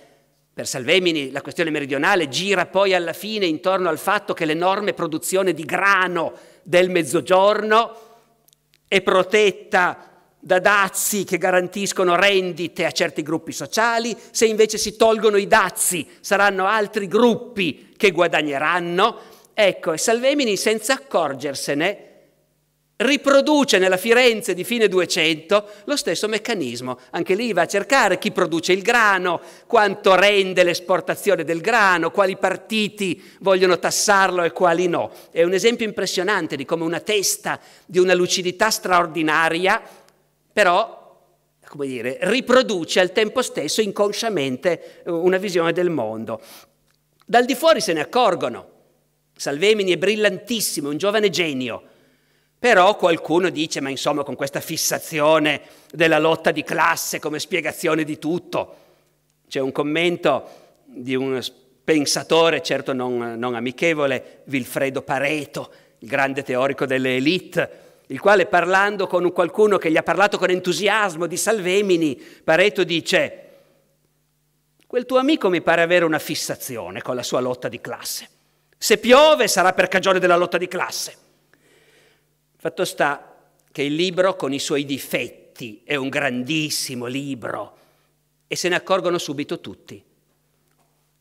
Per Salvemini la questione meridionale gira poi alla fine intorno al fatto che l'enorme produzione di grano del Mezzogiorno è protetta da dazi che garantiscono rendite a certi gruppi sociali, se invece si tolgono i dazi saranno altri gruppi che guadagneranno. Ecco, e Salvemini senza accorgersene riproduce nella Firenze di fine 200 lo stesso meccanismo. Anche lì va a cercare chi produce il grano, quanto rende l'esportazione del grano, quali partiti vogliono tassarlo e quali no. È un esempio impressionante di come una testa di una lucidità straordinaria, però come dire, riproduce al tempo stesso inconsciamente eh, una visione del mondo. Dal di fuori se ne accorgono. Salvemini è brillantissimo, un giovane genio, però qualcuno dice, ma insomma con questa fissazione della lotta di classe come spiegazione di tutto, c'è un commento di un pensatore, certo non, non amichevole, Vilfredo Pareto, il grande teorico delle elite, il quale parlando con qualcuno che gli ha parlato con entusiasmo di Salvemini, Pareto dice, quel tuo amico mi pare avere una fissazione con la sua lotta di classe. Se piove sarà per cagione della lotta di classe. Fatto sta che il libro con i suoi difetti è un grandissimo libro e se ne accorgono subito tutti.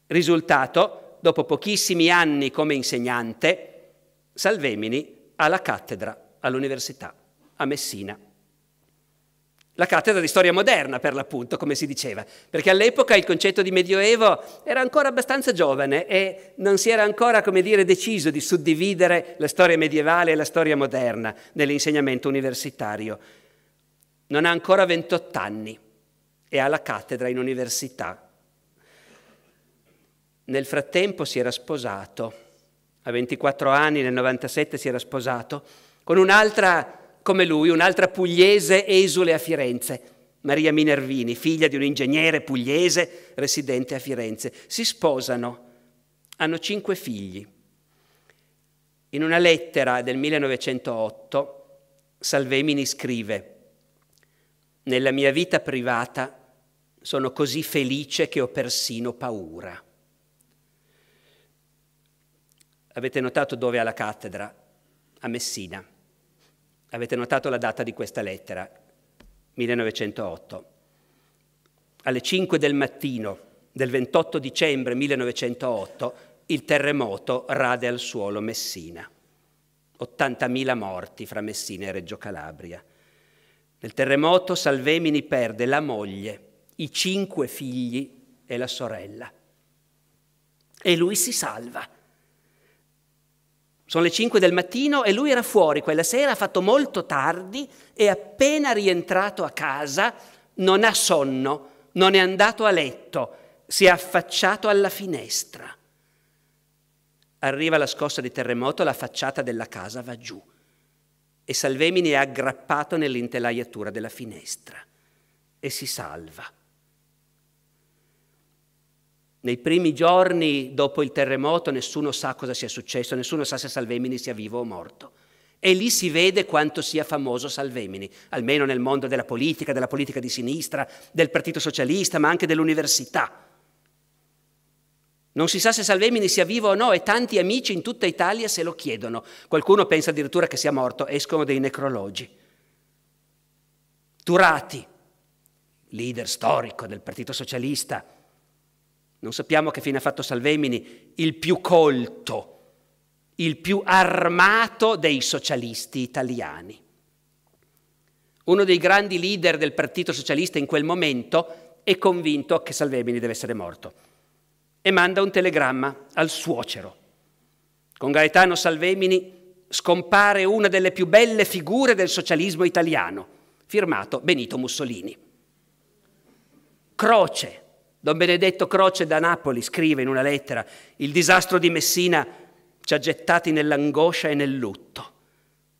Risultato, dopo pochissimi anni come insegnante, Salvemini ha la cattedra all'università a Messina la cattedra di storia moderna per l'appunto, come si diceva, perché all'epoca il concetto di medioevo era ancora abbastanza giovane e non si era ancora, come dire, deciso di suddividere la storia medievale e la storia moderna nell'insegnamento universitario. Non ha ancora 28 anni e ha la cattedra in università. Nel frattempo si era sposato, a 24 anni nel 97 si era sposato, con un'altra come lui, un'altra pugliese esule a Firenze, Maria Minervini, figlia di un ingegnere pugliese residente a Firenze. Si sposano, hanno cinque figli. In una lettera del 1908 Salvemini scrive, nella mia vita privata sono così felice che ho persino paura. Avete notato dove è la cattedra? A Messina. Avete notato la data di questa lettera, 1908. Alle 5 del mattino del 28 dicembre 1908 il terremoto rade al suolo Messina. 80.000 morti fra Messina e Reggio Calabria. Nel terremoto Salvemini perde la moglie, i cinque figli e la sorella. E lui si salva. Sono le 5 del mattino e lui era fuori quella sera, ha fatto molto tardi e appena rientrato a casa non ha sonno, non è andato a letto, si è affacciato alla finestra. Arriva la scossa di terremoto, la facciata della casa va giù e Salvemini è aggrappato nell'intelaiatura della finestra e si salva. Nei primi giorni dopo il terremoto nessuno sa cosa sia successo, nessuno sa se Salvemini sia vivo o morto. E lì si vede quanto sia famoso Salvemini, almeno nel mondo della politica, della politica di sinistra, del Partito Socialista, ma anche dell'università. Non si sa se Salvemini sia vivo o no e tanti amici in tutta Italia se lo chiedono. Qualcuno pensa addirittura che sia morto, escono dei necrologi. Turati, leader storico del Partito Socialista, non sappiamo che fine ha fatto Salvemini, il più colto, il più armato dei socialisti italiani. Uno dei grandi leader del Partito Socialista in quel momento è convinto che Salvemini deve essere morto e manda un telegramma al suocero. Con Gaetano Salvemini scompare una delle più belle figure del socialismo italiano, firmato Benito Mussolini. Croce, Don Benedetto Croce da Napoli scrive in una lettera, il disastro di Messina ci ha gettati nell'angoscia e nel lutto.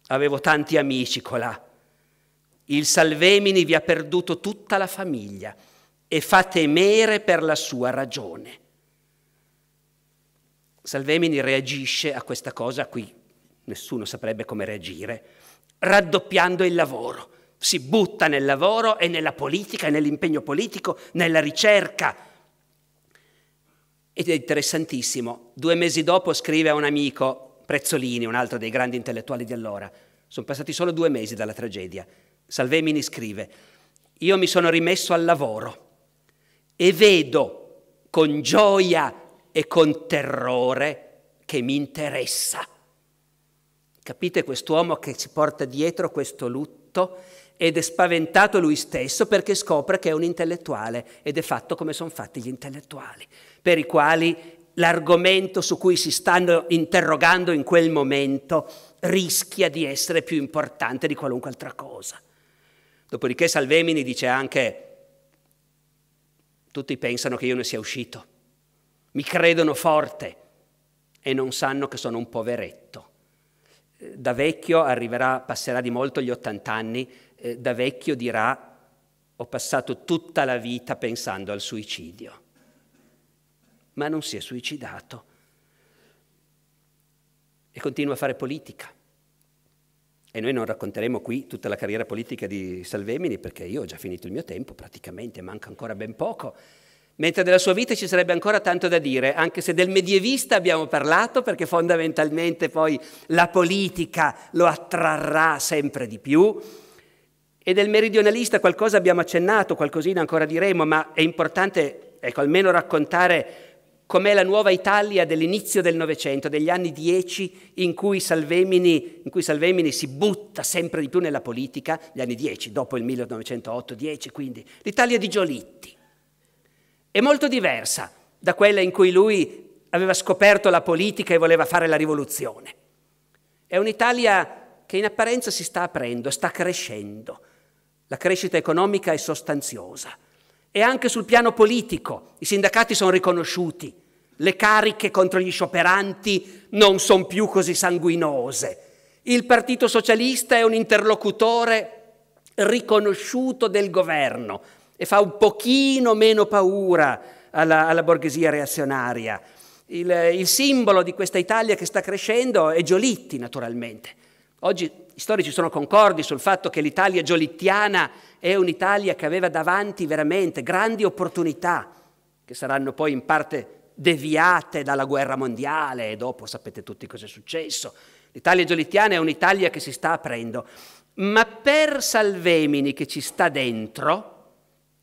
Avevo tanti amici colà. Il Salvemini vi ha perduto tutta la famiglia e fa temere per la sua ragione. Salvemini reagisce a questa cosa qui, nessuno saprebbe come reagire, raddoppiando il lavoro si butta nel lavoro e nella politica, e nell'impegno politico, nella ricerca. Ed è interessantissimo, due mesi dopo scrive a un amico, Prezzolini, un altro dei grandi intellettuali di allora, sono passati solo due mesi dalla tragedia, Salvemini scrive, io mi sono rimesso al lavoro e vedo con gioia e con terrore che mi interessa. Capite quest'uomo che si porta dietro questo lutto ed è spaventato lui stesso perché scopre che è un intellettuale ed è fatto come sono fatti gli intellettuali, per i quali l'argomento su cui si stanno interrogando in quel momento rischia di essere più importante di qualunque altra cosa. Dopodiché Salvemini dice anche, tutti pensano che io ne sia uscito, mi credono forte e non sanno che sono un poveretto. Da vecchio arriverà, passerà di molto gli 80 anni eh, da vecchio dirà ho passato tutta la vita pensando al suicidio, ma non si è suicidato e continua a fare politica. E noi non racconteremo qui tutta la carriera politica di Salvemini perché io ho già finito il mio tempo, praticamente manca ancora ben poco. Mentre della sua vita ci sarebbe ancora tanto da dire, anche se del medievista abbiamo parlato, perché fondamentalmente poi la politica lo attrarrà sempre di più, e del meridionalista qualcosa abbiamo accennato, qualcosina ancora diremo, ma è importante ecco, almeno raccontare com'è la nuova Italia dell'inizio del Novecento, degli anni dieci in cui, Salvemini, in cui Salvemini si butta sempre di più nella politica, gli anni dieci, dopo il 1908-10, quindi l'Italia di Giolitti. È molto diversa da quella in cui lui aveva scoperto la politica e voleva fare la rivoluzione. È un'Italia che in apparenza si sta aprendo, sta crescendo, la crescita economica è sostanziosa. E anche sul piano politico i sindacati sono riconosciuti, le cariche contro gli scioperanti non sono più così sanguinose. Il Partito Socialista è un interlocutore riconosciuto del governo e fa un pochino meno paura alla, alla borghesia reazionaria. Il, il simbolo di questa Italia che sta crescendo è Giolitti, naturalmente. Oggi gli storici sono concordi sul fatto che l'Italia giolittiana è un'Italia che aveva davanti veramente grandi opportunità, che saranno poi in parte deviate dalla guerra mondiale e dopo sapete tutti cosa è successo. L'Italia giolittiana è un'Italia che si sta aprendo, ma per Salvemini che ci sta dentro,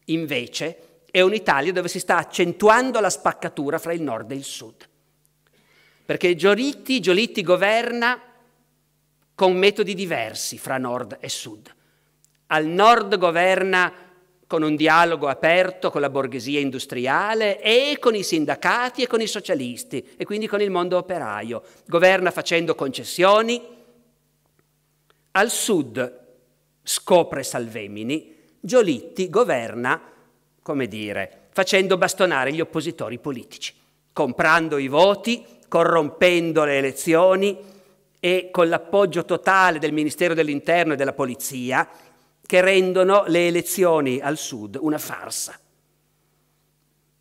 invece, è un'Italia dove si sta accentuando la spaccatura fra il nord e il sud. Perché Giolitti, Giolitti governa con metodi diversi fra nord e sud. Al nord governa con un dialogo aperto con la borghesia industriale e con i sindacati e con i socialisti e quindi con il mondo operaio. Governa facendo concessioni. Al sud, scopre Salvemini, Giolitti governa, come dire, facendo bastonare gli oppositori politici, comprando i voti, corrompendo le elezioni, e con l'appoggio totale del Ministero dell'Interno e della Polizia, che rendono le elezioni al Sud una farsa.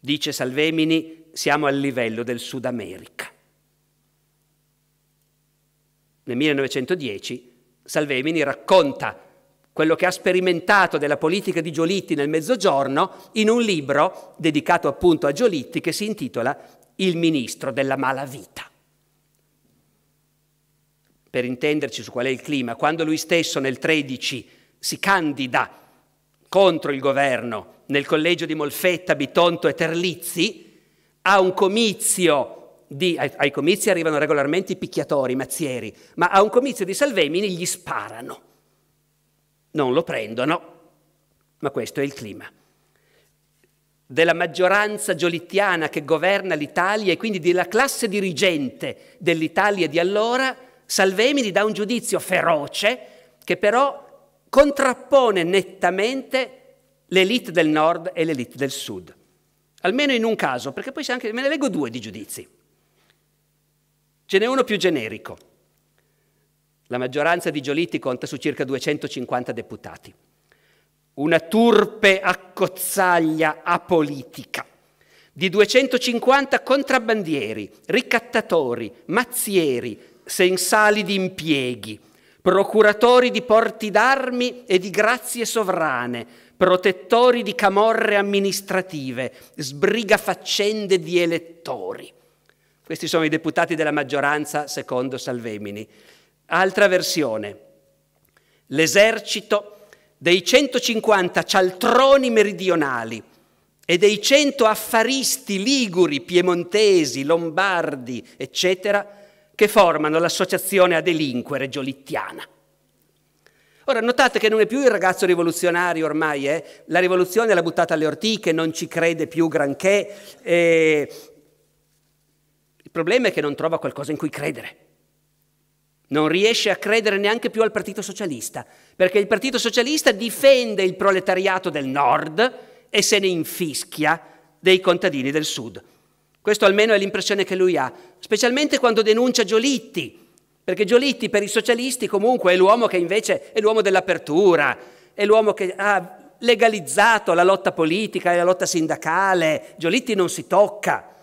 Dice Salvemini, siamo al livello del Sud America. Nel 1910 Salvemini racconta quello che ha sperimentato della politica di Giolitti nel Mezzogiorno in un libro dedicato appunto a Giolitti che si intitola Il ministro della malavita per intenderci su qual è il clima, quando lui stesso nel 13 si candida contro il governo nel collegio di Molfetta, Bitonto e Terlizzi, a un comizio di, ai, ai, comizi arrivano regolarmente i picchiatori, i mazzieri, ma a un comizio di Salvemini gli sparano. Non lo prendono, ma questo è il clima. Della maggioranza giolittiana che governa l'Italia e quindi della classe dirigente dell'Italia di allora, Salvemini dà un giudizio feroce che però contrappone nettamente l'elite del nord e l'elite del sud. Almeno in un caso, perché poi anche, me ne leggo due di giudizi. Ce n'è uno più generico. La maggioranza di Giolitti conta su circa 250 deputati. Una turpe accozzaglia apolitica di 250 contrabbandieri, ricattatori, mazzieri, sensali di impieghi, procuratori di porti d'armi e di grazie sovrane, protettori di camorre amministrative, sbrigafaccende di elettori. Questi sono i deputati della maggioranza secondo Salvemini. Altra versione, l'esercito dei 150 cialtroni meridionali e dei 100 affaristi liguri, piemontesi, lombardi, eccetera, che formano l'associazione a delinquere giolittiana. Ora, notate che non è più il ragazzo rivoluzionario ormai, eh? la rivoluzione l'ha buttata alle ortiche, non ci crede più granché. Eh... Il problema è che non trova qualcosa in cui credere. Non riesce a credere neanche più al Partito Socialista, perché il Partito Socialista difende il proletariato del nord e se ne infischia dei contadini del sud. Questo almeno è l'impressione che lui ha, specialmente quando denuncia Giolitti, perché Giolitti per i socialisti comunque è l'uomo che invece è l'uomo dell'apertura, è l'uomo che ha legalizzato la lotta politica e la lotta sindacale, Giolitti non si tocca.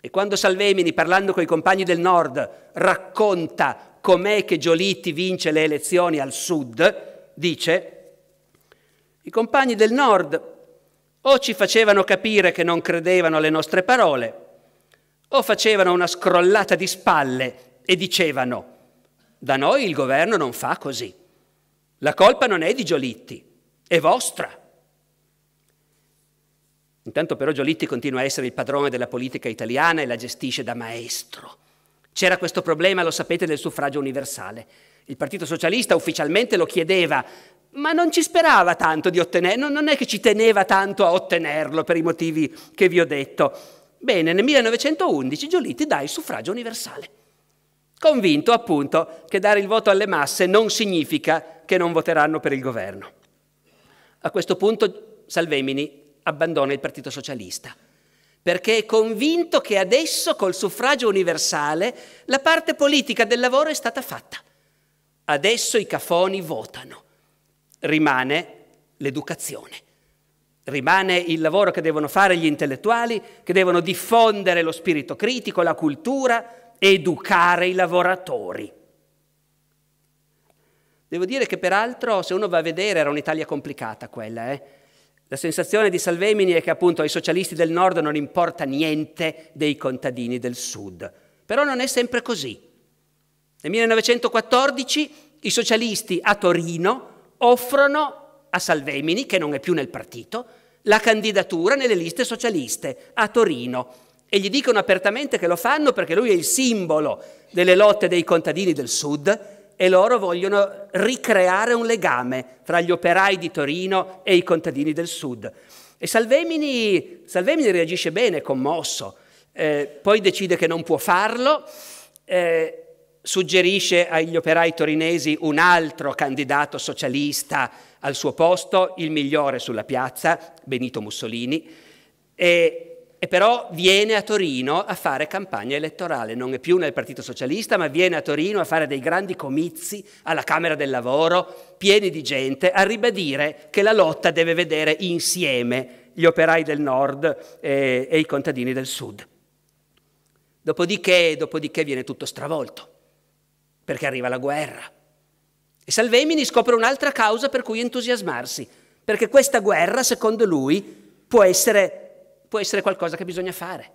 E quando Salvemini, parlando con i compagni del nord, racconta com'è che Giolitti vince le elezioni al sud, dice, i compagni del nord o ci facevano capire che non credevano alle nostre parole, o facevano una scrollata di spalle e dicevano, da noi il governo non fa così, la colpa non è di Giolitti, è vostra. Intanto però Giolitti continua a essere il padrone della politica italiana e la gestisce da maestro. C'era questo problema, lo sapete, del suffragio universale. Il Partito Socialista ufficialmente lo chiedeva, ma non ci sperava tanto di ottenerlo, non è che ci teneva tanto a ottenerlo per i motivi che vi ho detto. Bene, nel 1911 Giolitti dà il suffragio universale, convinto appunto che dare il voto alle masse non significa che non voteranno per il governo. A questo punto Salvemini abbandona il Partito Socialista perché è convinto che adesso col suffragio universale la parte politica del lavoro è stata fatta. Adesso i cafoni votano. Rimane l'educazione. Rimane il lavoro che devono fare gli intellettuali, che devono diffondere lo spirito critico, la cultura, educare i lavoratori. Devo dire che peraltro, se uno va a vedere, era un'Italia complicata quella, eh? La sensazione di Salvemini è che appunto ai socialisti del nord non importa niente dei contadini del sud. Però non è sempre così. Nel 1914 i socialisti a Torino offrono a Salvemini, che non è più nel partito, la candidatura nelle liste socialiste a Torino e gli dicono apertamente che lo fanno perché lui è il simbolo delle lotte dei contadini del sud e loro vogliono ricreare un legame tra gli operai di Torino e i contadini del sud. E Salvemini, Salvemini reagisce bene, commosso, eh, poi decide che non può farlo. Eh, suggerisce agli operai torinesi un altro candidato socialista al suo posto, il migliore sulla piazza, Benito Mussolini, e, e, però viene a Torino a fare campagna elettorale, non è più nel Partito Socialista, ma viene a Torino a fare dei grandi comizi alla Camera del Lavoro, pieni di gente, a ribadire che la lotta deve vedere insieme gli operai del nord e, eh, e i contadini del sud. Dopodiché, dopodiché viene tutto stravolto perché arriva la guerra. E Salvemini scopre un'altra causa per cui entusiasmarsi, perché questa guerra, secondo lui, può essere, può essere qualcosa che bisogna fare.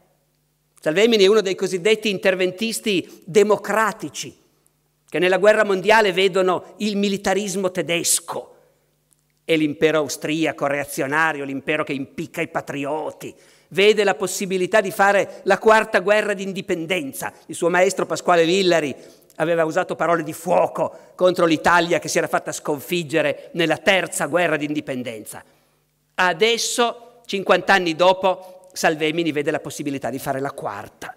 Salvemini è uno dei cosiddetti interventisti democratici, che nella guerra mondiale vedono il militarismo tedesco e l'impero austriaco reazionario, l'impero che impicca i patrioti, vede la possibilità di fare la quarta guerra d'indipendenza. Il suo maestro Pasquale Villari aveva usato parole di fuoco contro l'Italia che si era fatta sconfiggere nella terza guerra d'indipendenza. Adesso, 50 anni dopo, Salvemini vede la possibilità di fare la quarta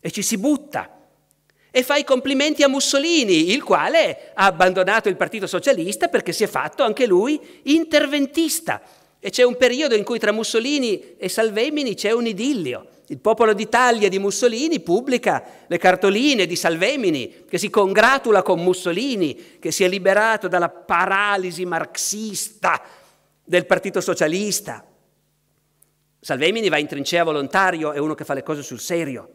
e ci si butta e fa i complimenti a Mussolini, il quale ha abbandonato il Partito Socialista perché si è fatto anche lui interventista. E c'è un periodo in cui tra Mussolini e Salvemini c'è un idillio. Il popolo d'Italia di Mussolini pubblica le cartoline di Salvemini, che si congratula con Mussolini, che si è liberato dalla paralisi marxista del Partito Socialista. Salvemini va in trincea volontario, è uno che fa le cose sul serio.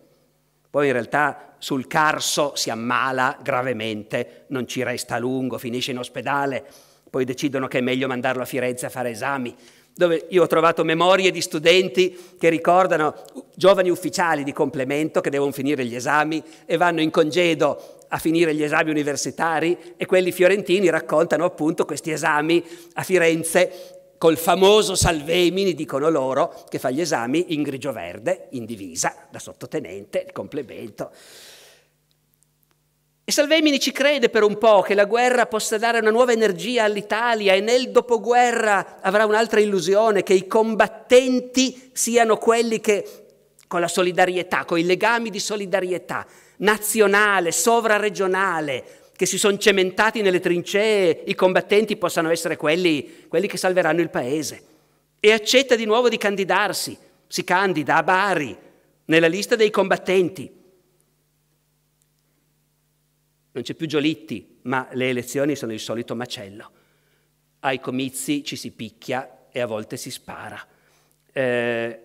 Poi in realtà sul Carso si ammala gravemente, non ci resta a lungo, finisce in ospedale, poi decidono che è meglio mandarlo a Firenze a fare esami dove io ho trovato memorie di studenti che ricordano giovani ufficiali di complemento che devono finire gli esami e vanno in congedo a finire gli esami universitari e quelli fiorentini raccontano appunto questi esami a Firenze col famoso Salvemini, dicono loro, che fa gli esami in grigio verde, in divisa, da sottotenente, il complemento. E Salvemini ci crede per un po' che la guerra possa dare una nuova energia all'Italia e nel dopoguerra avrà un'altra illusione, che i combattenti siano quelli che con la solidarietà, con i legami di solidarietà nazionale, sovraregionale, che si sono cementati nelle trincee, i combattenti possano essere quelli, quelli che salveranno il paese. E accetta di nuovo di candidarsi, si candida a Bari nella lista dei combattenti non c'è più Giolitti, ma le elezioni sono il solito macello. Ai comizi ci si picchia e a volte si spara. Eh,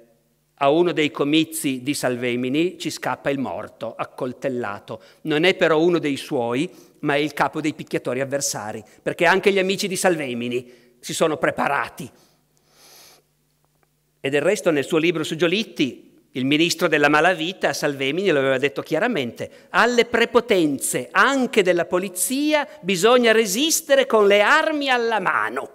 a uno dei comizi di Salvemini ci scappa il morto, accoltellato. Non è però uno dei suoi, ma è il capo dei picchiatori avversari, perché anche gli amici di Salvemini si sono preparati. E del resto nel suo libro su Giolitti il ministro della malavita, Salvemini, lo aveva detto chiaramente, alle prepotenze anche della polizia bisogna resistere con le armi alla mano.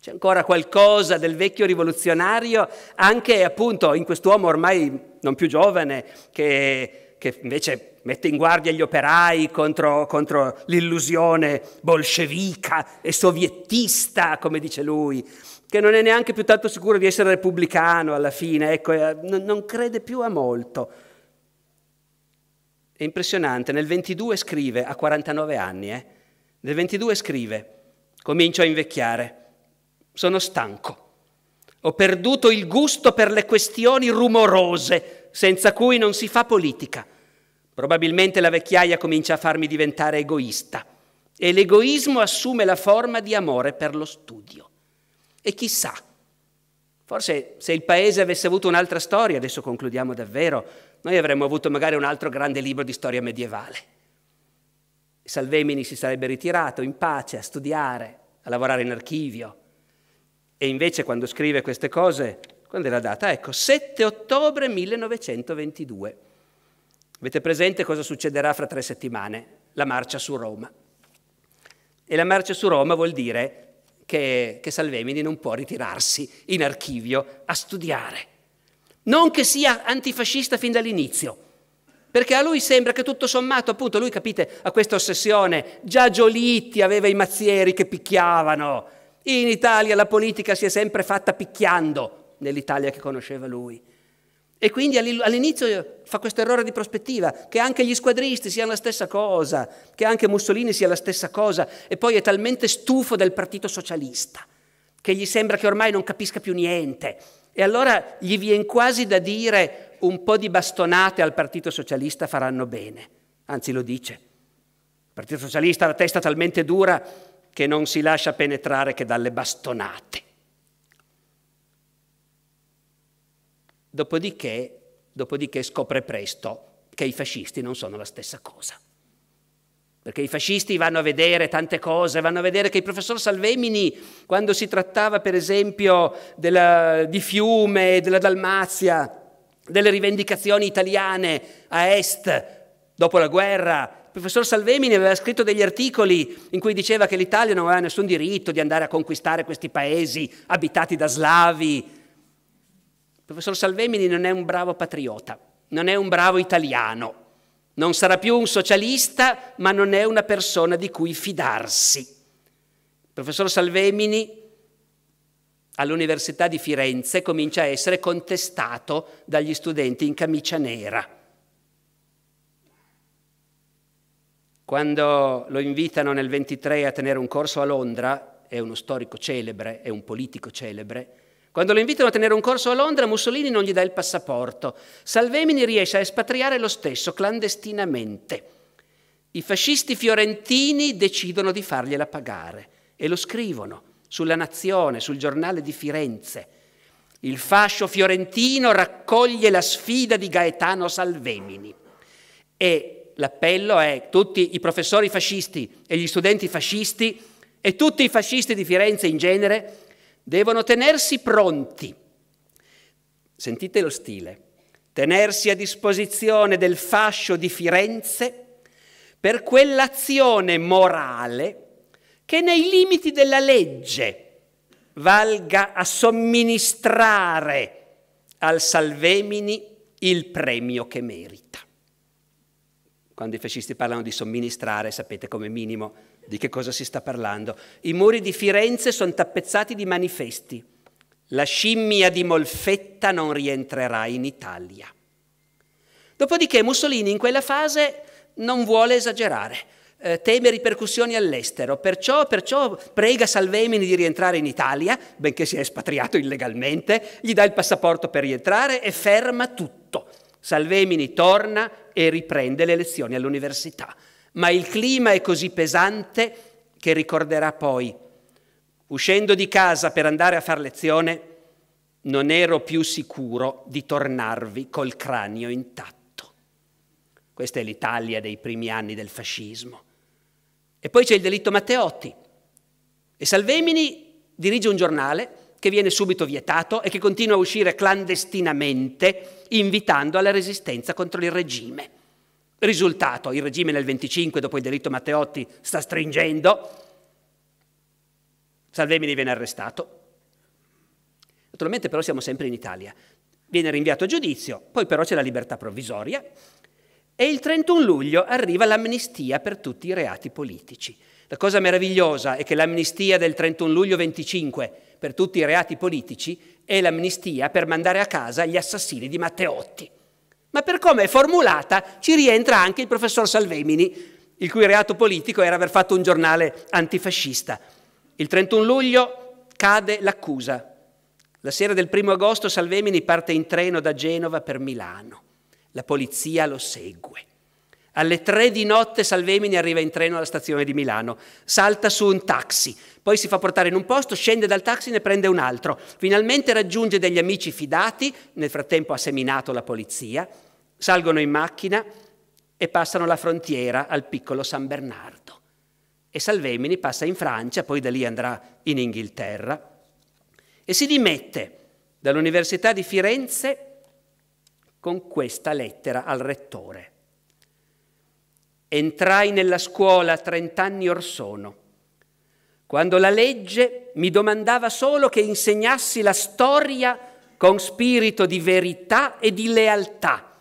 C'è ancora qualcosa del vecchio rivoluzionario, anche appunto in quest'uomo ormai non più giovane, che, che invece mette in guardia gli operai contro, contro l'illusione bolscevica e sovietista, come dice lui che non è neanche più tanto sicuro di essere repubblicano alla fine, ecco, eh, non crede più a molto. È impressionante, nel 22 scrive, a 49 anni, eh? nel 22 scrive, comincio a invecchiare, sono stanco, ho perduto il gusto per le questioni rumorose, senza cui non si fa politica. Probabilmente la vecchiaia comincia a farmi diventare egoista e l'egoismo assume la forma di amore per lo studio. E chissà, forse se il paese avesse avuto un'altra storia, adesso concludiamo davvero, noi avremmo avuto magari un altro grande libro di storia medievale. Salvemini si sarebbe ritirato in pace a studiare, a lavorare in archivio. E invece quando scrive queste cose, quando è la data? Ecco, 7 ottobre 1922. Avete presente cosa succederà fra tre settimane? La marcia su Roma. E la marcia su Roma vuol dire che, che Salvemini non può ritirarsi in archivio a studiare. Non che sia antifascista fin dall'inizio, perché a lui sembra che tutto sommato, appunto, lui capite, ha questa ossessione, già Giolitti aveva i mazzieri che picchiavano, in Italia la politica si è sempre fatta picchiando, nell'Italia che conosceva lui. E quindi all'inizio fa questo errore di prospettiva, che anche gli squadristi siano la stessa cosa, che anche Mussolini sia la stessa cosa, e poi è talmente stufo del Partito Socialista che gli sembra che ormai non capisca più niente. E allora gli viene quasi da dire un po' di bastonate al Partito Socialista faranno bene. Anzi lo dice. Il Partito Socialista ha la testa talmente dura che non si lascia penetrare che dalle bastonate. dopodiché, dopodiché scopre presto che i fascisti non sono la stessa cosa. Perché i fascisti vanno a vedere tante cose, vanno a vedere che il professor Salvemini, quando si trattava per esempio della, di Fiume, della Dalmazia, delle rivendicazioni italiane a est, dopo la guerra, il professor Salvemini aveva scritto degli articoli in cui diceva che l'Italia non aveva nessun diritto di andare a conquistare questi paesi abitati da slavi, il professor Salvemini non è un bravo patriota, non è un bravo italiano, non sarà più un socialista, ma non è una persona di cui fidarsi. Il professor Salvemini all'Università di Firenze comincia a essere contestato dagli studenti in camicia nera. Quando lo invitano nel 23 a tenere un corso a Londra, è uno storico celebre, è un politico celebre, quando lo invitano a tenere un corso a Londra, Mussolini non gli dà il passaporto. Salvemini riesce a espatriare lo stesso, clandestinamente. I fascisti fiorentini decidono di fargliela pagare e lo scrivono sulla Nazione, sul giornale di Firenze. Il fascio fiorentino raccoglie la sfida di Gaetano Salvemini e l'appello è tutti i professori fascisti e gli studenti fascisti e tutti i fascisti di Firenze in genere devono tenersi pronti. Sentite lo stile. Tenersi a disposizione del fascio di Firenze per quell'azione morale che nei limiti della legge valga a somministrare al Salvemini il premio che merita. Quando i fascisti parlano di somministrare, sapete come minimo di che cosa si sta parlando. I muri di Firenze sono tappezzati di manifesti. La scimmia di Molfetta non rientrerà in Italia. Dopodiché Mussolini in quella fase non vuole esagerare, eh, teme ripercussioni all'estero, perciò, perciò, prega Salvemini di rientrare in Italia, benché sia espatriato illegalmente, gli dà il passaporto per rientrare e ferma tutto. Salvemini torna e riprende le lezioni all'università ma il clima è così pesante che ricorderà poi, uscendo di casa per andare a far lezione, non ero più sicuro di tornarvi col cranio intatto. Questa è l'Italia dei primi anni del fascismo. E poi c'è il delitto Matteotti. E Salvemini dirige un giornale che viene subito vietato e che continua a uscire clandestinamente invitando alla resistenza contro il regime. Risultato, il regime nel 25 dopo il delitto Matteotti sta stringendo, Salvemini viene arrestato, naturalmente però siamo sempre in Italia, viene rinviato a giudizio, poi però c'è la libertà provvisoria e il 31 luglio arriva l'amnistia per tutti i reati politici. La cosa meravigliosa è che l'amnistia del 31 luglio 25 per tutti i reati politici è l'amnistia per mandare a casa gli assassini di Matteotti ma per come è formulata ci rientra anche il professor Salvemini, il cui reato politico era aver fatto un giornale antifascista. Il 31 luglio cade l'accusa. La sera del primo agosto Salvemini parte in treno da Genova per Milano. La polizia lo segue. Alle tre di notte Salvemini arriva in treno alla stazione di Milano, salta su un taxi, poi si fa portare in un posto, scende dal taxi, e ne prende un altro, finalmente raggiunge degli amici fidati, nel frattempo ha seminato la polizia, salgono in macchina e passano la frontiera al piccolo San Bernardo. E Salvemini passa in Francia, poi da lì andrà in Inghilterra e si dimette dall'Università di Firenze con questa lettera al rettore. Entrai nella scuola trent'anni or sono quando la legge mi domandava solo che insegnassi la storia con spirito di verità e di lealtà,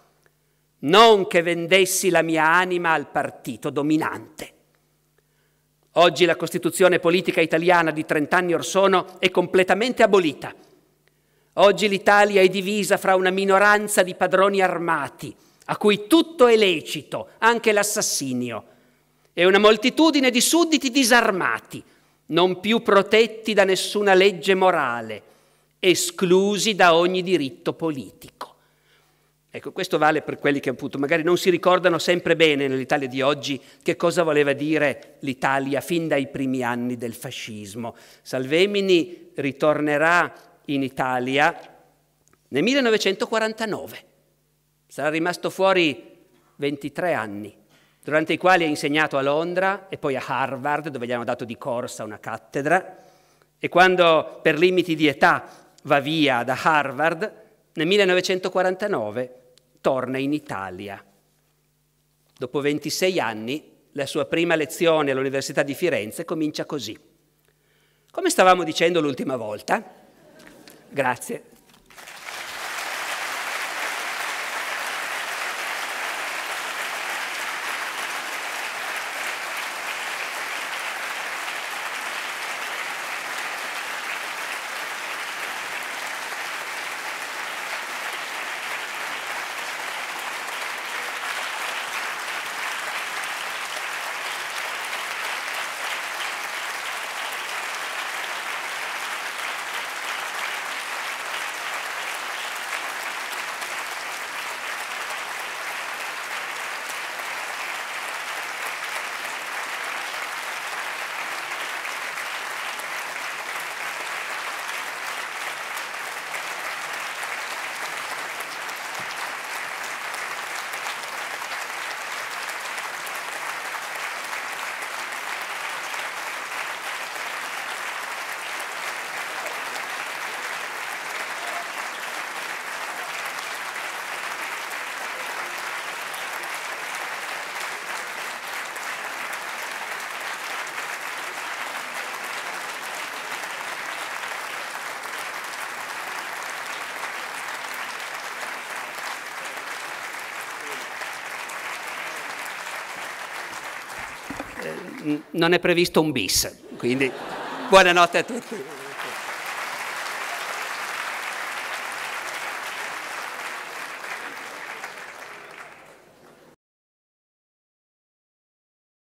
non che vendessi la mia anima al partito dominante. Oggi la Costituzione politica italiana di trent'anni or sono è completamente abolita. Oggi l'Italia è divisa fra una minoranza di padroni armati, a cui tutto è lecito, anche l'assassinio, e una moltitudine di sudditi disarmati, non più protetti da nessuna legge morale, esclusi da ogni diritto politico. Ecco, questo vale per quelli che appunto magari non si ricordano sempre bene nell'Italia di oggi che cosa voleva dire l'Italia fin dai primi anni del fascismo. Salvemini ritornerà in Italia nel 1949, sarà rimasto fuori 23 anni durante i quali ha insegnato a Londra e poi a Harvard, dove gli hanno dato di corsa una cattedra, e quando per limiti di età va via da Harvard, nel 1949 torna in Italia. Dopo 26 anni, la sua prima lezione all'Università di Firenze comincia così. Come stavamo dicendo l'ultima volta, grazie, non è previsto un bis. Quindi buonanotte a tutti.